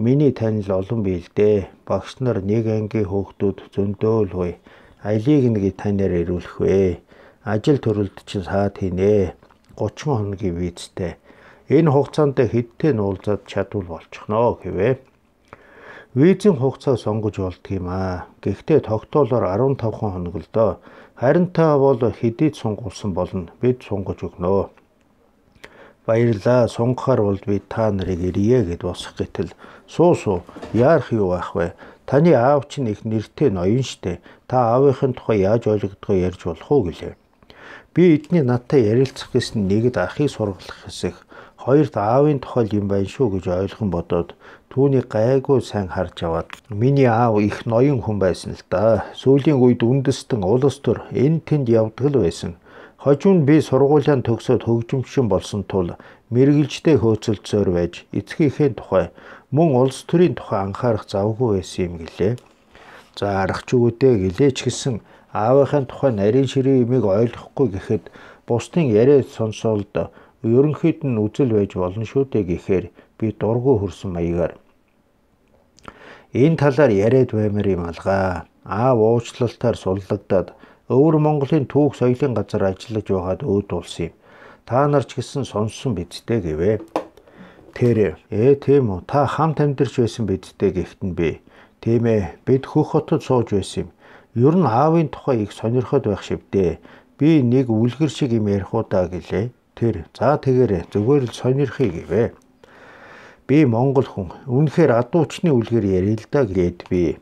миний танил олон биэлдэ. Багш нар нэг ангийн хөөгтүүд зөндөөлгүй. Аялыг нэг танаар ирүүлэх вэ. Ажил төрөлд чинь саад хийнэ. 30 хоногийн визтэй. Энэ хугацаанд хэдтэй нуулзаад чадвал болчихно гэвэ. Визийн хугацаа сонгож болдгийм аа. Гэхдээ тогтоолоор 15 хоног л доо Харин та бол хэдийд сунгуулсан болно. Бид сунгаж өгнө. Баярлаа. Сунгахаар бол би та нарыг ирье гэд босох гэтэл суу суу яарах юу байх вэ? Таны аав чинь их нэртэй ноён штэ. Та аавынхын тухай яаж ойлгодгоо ярьж болох уу гэлээ. Би эдний надтай ярилцах гэсэн нэгэд ахыг сургалах хэсэг хоёрт аавын тухай юм байна шүү гэж ойлгон бодоод Түүний гайгүй сайн харж аваад миний аав их ноён хүн байсан л да. Сүүлийн үед үндэстэн улс төр эн тэнд явдаг л байсан. Хожим нь би сургуулийн төгсөөд хөгжимшин болсон тул мэрэгжтэй хөөцөлцөөр байж эцгийнхээ тухай мөн улс төрийн тухай анхаарах завгүй байсан юм гэлээ. За аргачгүүдээ гэлээч гисэн аавынхаа тухай нарийн ширээ имийг ойлгохгүй гэхэд бусдын яриа сонсоолд ерөнхийд нь үзэл байж болно шүү дээ гэхээр би дургу хөрсөн маягаар Энэ талаар яриад баймаар юм алгаа. Аа уучлалтаар суллагдаад өвөр Монголын түүх соёлын газар ажиллаж байгаад өөд улс юм. Та нар ч гэсэн сонссон бидтэй гэвэ. Тэр ээ тийм үү та хамт амьдарч байсан бидтэй гэхтэн бэ. Тийм ээ бид хөх хотод сууж байсан юм. Ер нь аавын тухай их сонирхоод байх шивдээ. Би нэг үлгэр шиг юм ярих удаа гэлээ. Тэр за тэгээрэ зүгээр л сонирхъя гэвэ би монгол хүн. Үнэхээр адуучны үлгэр ярил л да гэд би.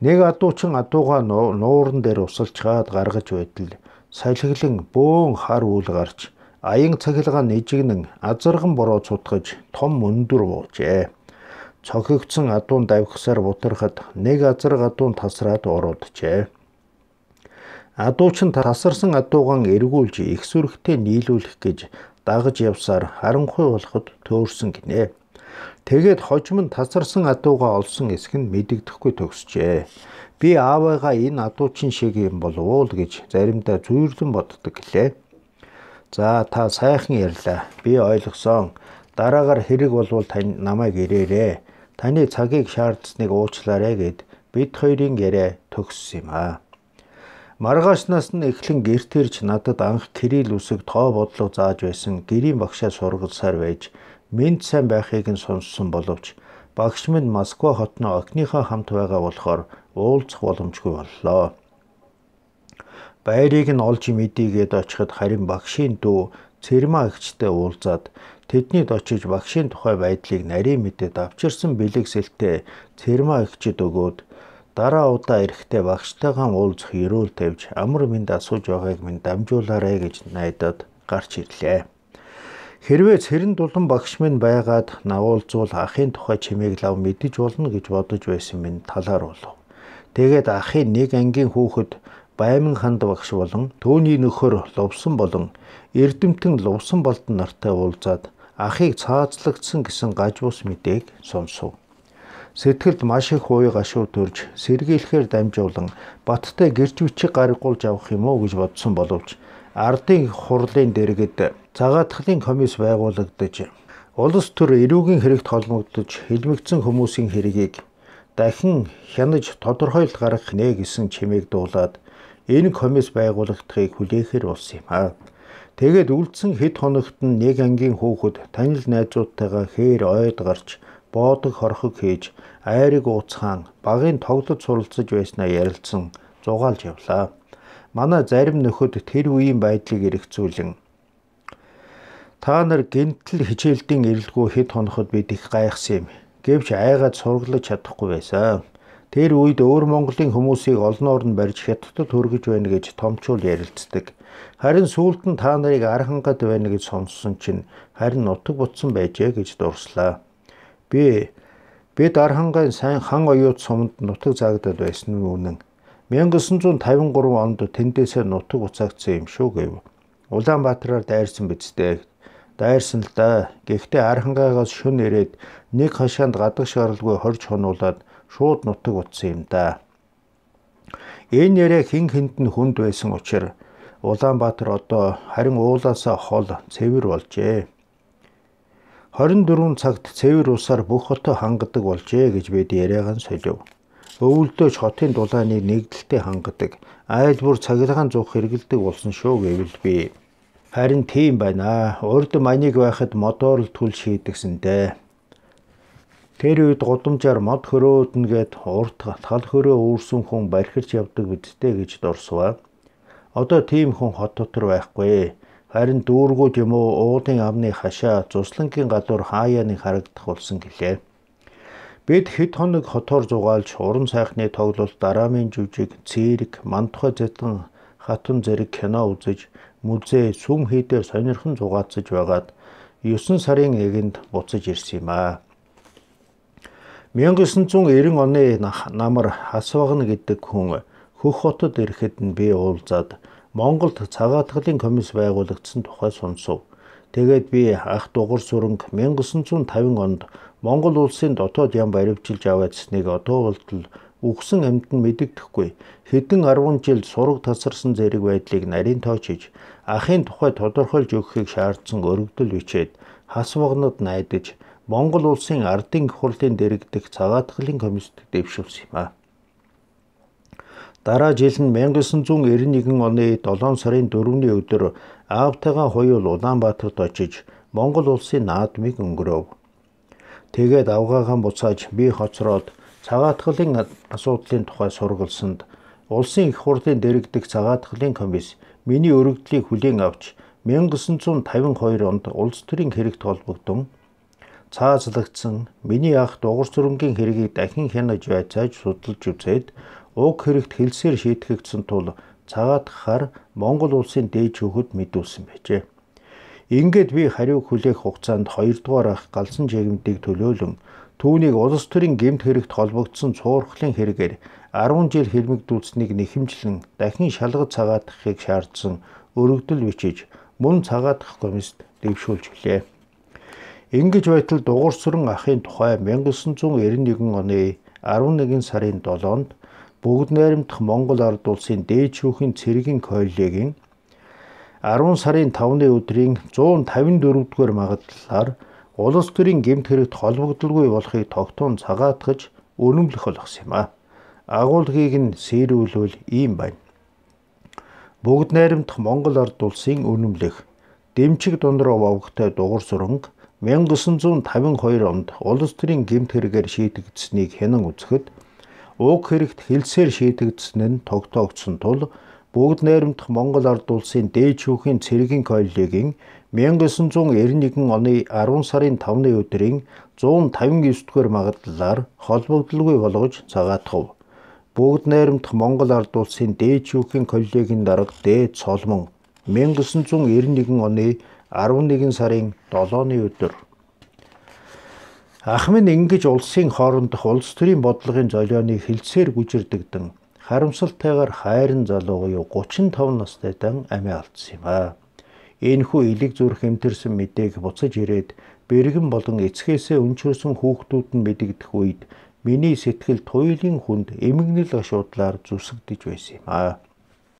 Нэг адуучин адууга нууран дээр усалж гад гаргаж байтал салхиглан бөөн хар үл гарч аян цахилгаан нэжигнэн азарган бороо цутгаж том өндөр буужээ. Цохигдсан адуун давхсаар бутрахад нэг азарга адуун тасраад урууджээ. Адуучин тасарсан адуугаан эргүүлж их сүрхтээ нийлүүлэх гэж дагаж явсаар 10% болоход төөрсөн гинэ. Тэгээд хожим нь тасарсан адууга олсон эсэх нь мэдэгдэхгүй төгсжээ. Би аавыгаа энэ адуучин шиг юм болов уу гэж заримдаа зүйрлэн боддог гэлээ. За та сайхан ярьлаа. Би ойлгосон. Дараагаар хэрэг болвол тань намайг ирээрээ. Таны цагийг шаардсныг уучлаарэ гэд бид хоёрын яриа төгссөн юм аа. Маргааснаас нь эхлэн гэрт ирж надад анх Кирилл үсэг тоо бодлого зааж байсан гэрийн багшаа сургалсаар байж мэд сайн байхыг нь сонссон боловч багш минь Москва хотноо окныхоо хамт байгаа болохоор уулзах боломжгүй боллоо. Байрыг нь олж мэдээгээд очиход харин багшийн дүү Цэрмаа агчтай уулзаад тэднийд очиж багшийн тухай байдлыг нарийн мэдээд авчирсан бэлэг сэлтэ Цэрмаа агчид өгөөд Дараа удаа эрэхтэй багштайгаа уулзах ерөөл тавьж амар минь асууж байгааг минь дамжуулаарэ гэж найдаад гарч ирлээ. Хэрвээ цэрэн дулан багш минь байгаад нагуулзвал ахын тухай чимээг лав мэдэж болно гэж бодож байсан минь талаар болов. Тэгээд ахын нэг ангийн хүүхэд Байман ханд багш болон түүний нөхөр Лувсан болон Эрдэмтэн Лувсан болдон нартай уулзаад ахыг цаазлагдсан гэсэн гажуус мэдээг сонсов. Сэтгэлд маш их хуйг ашуудулж, сэргийлэхээр дамжуулан баттай гэрч бичиг гаргуулж авах юм уу гэж бодсон боловч ардын хурлын дэргэд цагаатхлын комисс байгуулагдаж улс төр эрүүгийн хэрэгт холмогдож хилмигдсэн хүмүүсийн хэргийг дахин хянаж тодорхойлт гаргах нэ гэсэн чимээг дуулаад энэ комисс байгуулагдахыг хүлээхэр болсон юм аа. Тэгээд үлдсэн хэд хоногт нь нэг ангийн хүүхэд танил найзуудтайгаа хээр ойд гарч боодог хорхог хийж айрыг ууцхан багийн тоглолт суралцж байснаа ярилцсан зугаалж явлаа. Манай зарим нөхөд тэр үеийн байдлыг эргэцүүлэн Та нар гинтэл хичээлдийн эрэлгүү хэд хоноход бид их гайхсан юм. Гэвч айгаад сургалж чадахгүй байсан. Тэр үед өөр Монголын хүмүүсийг олноор нь барьж хятадд хөргөж байна гэж томчуул ярилцдаг. Харин сүулт нь та нарыг архангад байна гэж сонссон чинь харин нутаг бутсан байжээ гэж дурслаа. Би Бид Архангай сайн хан оюут суманд нутаг заагдаад байсан нь үнэн. 1953 онд тэндээсээ нутаг уцаагдсан юм шүү гэв. Улаанбаатараар дайрсан биз дээ дайрсан л да. Гэхдээ Архангайгаас шүн ирээд нэг хашаанд гадаг шаралгүй хорж хонуулаад шууд нутаг утсан юм да. Энэ яриа хин хинд нь хүнд байсан учраас Улаанбаатар одоо харин уулаасаа хол цэвэр болжээ. 24 цагт цэвэр усаар бүх хотоо хангадаг болжээ гэж бид яриагаа солив. Өвөлдөөж хотын дулааныг нэгдэлтэй хангадаг, айл бүр цаглагаан зуух хэрэгэлдэг болсон шүү гэвэл би. Харин тийм байна. Урд манийг байхад модоор л түл шийдэгсэндээ. Тэр үед гудамжаар мод хөрөөднө гэд урт хатгал хөрөө үүрсэн хүн бархирч явдаг бидтэй гэж дурсваа. Одоо тийм хүн хот дотор байхгүй. Харин дүүргүүд юм уу уулын амны хашаа Зуслангийн гадуур хаяаны харагдах болсон гэлээ. Бид хэд хоног хотоор зугаалж уран сайхны тоглолт, дарамын жүжиг, цирк, мантухай зэтэн хатан зэрэг кино үзэж, музей, сүм хийдээр сонирхон зугаацж байгаад 9 сарын 1-нд буцаж ирсэн юм аа. 1990 оны намар Хасвагна гэдэг хүн Хөх хотод ирэхэд нь би уулзаад Монголд цагаат тахлын комисс байгуулагдсан тухай сонсов. Тэгээд би ах дугар сүрэнг 1950 онд Монгол улсын дотоод ям баривчилж аваадсныг одоо болтол үхсэн амьд нь мэдэгдэхгүй хэдэн 10 жил сураг тасарсан зэрэг байдлыг нарийн тоочж ахын тухай тодорхойлж өгөхийг шаардсан өргөдөл бичээд хас вогнод найдаж Монгол улсын ардын хурлийн дэрэгдэх цагаатхлын комисстэд дэвшүүлсэн юм а. Дараа жил нь 1991 оны 7 сарын 4-ний өдөр аавтайгаа хоёул Улаанбаатарт очиж Монгол улсын наадмыг өнгөрөв. Тэгээд авгаагаа буцааж би хоцроод цагаатгалын асуудлын тухай сургалсанд улсын их хурлын дэрэгдэх цагаатгалын комисс миний өргөдлийг хүлээн авч 1952 онд улс төрийн хэрэгт холбогдсон цаазлагдсан миний ах дугар сүрэнгийн хэргийг дахин хянаж байцааж судалж үзээд уг хэрэгт хэлсээр шийтгэгдсэн тул цагаат хар Монгол улсын дээд шүүхэд мэдүүлсэн байжээ. Ингээд би хариуг хүлээх хугацаанд 2 дугаар ах галсан чигмдийг төлөөлөн түүнийг улс төрийн гэмт хэрэгт холбогдсон цуурхлын хэрэгээр 10 жил хилмигдүүлснийг нэхэмжлэн дахин шалгад цагаатахыг шаардсан өргөдөл бичиж мөн цагаатах комист дэвшүүлж гэлээ. Ингэж байтал дугуурсран ахын тухай 1991 оны 11 сарын 7-нд бүгд найрамдах Монгол ард улсын дээд шүүхийн цэргийн койлегийн 10 сарын 5-ны өдрийн 154-р магадлалаар улс төрийн гэмт хэрэгт холбогдолгүй болохыг тогтун цагаатгаж үнэмлэх болгосон юм а. Агуулгыг нь сэрүүлвэл ийм байна. Бүгд найрамдах Монгол ард улсын үнэмлэх дэмчиг дундраа вовгтой дугур сүрэнг 1952 онд улс төрийн гэмт хэрэгээр шийдэгдсэнийг хянан үзэхэд уг хэрэгт хэлсээр шийдэгдсэн нь тогтоогдсон тул бүгд найрамдах Монгол ард улсын дээд шүүхийн цэргийн коалигийн 1991 оны 10 сарын 5-ны өдрийн 159-р магадлалаар холбогдлоггүй болгож цагаатгав. Бүгд найрамдах Монгол ард улсын дээд шүүхийн коллегийн дарга Дээд Солмон 1991 оны 11 сарын 7-ны өдөр Ах минь ингэж улсын хоорондох улс төрийн бодлогын золионыг хилцээр гүжирдэгдэн харамсалтайгаар хайрын залуугүй 35 настай дан амиа алдсан юм а. Энэхүү элэг зүрх эмтэрсэн мэдээг буцаж ирээд бэрэгэн болон эцгээсээ өнчөрсөн хүүхдүүд нь мэдэгдэх үед миний сэтгэл туйлын хүнд эмгэнэл гашуудлаар зүсэгдэж байсан юм а.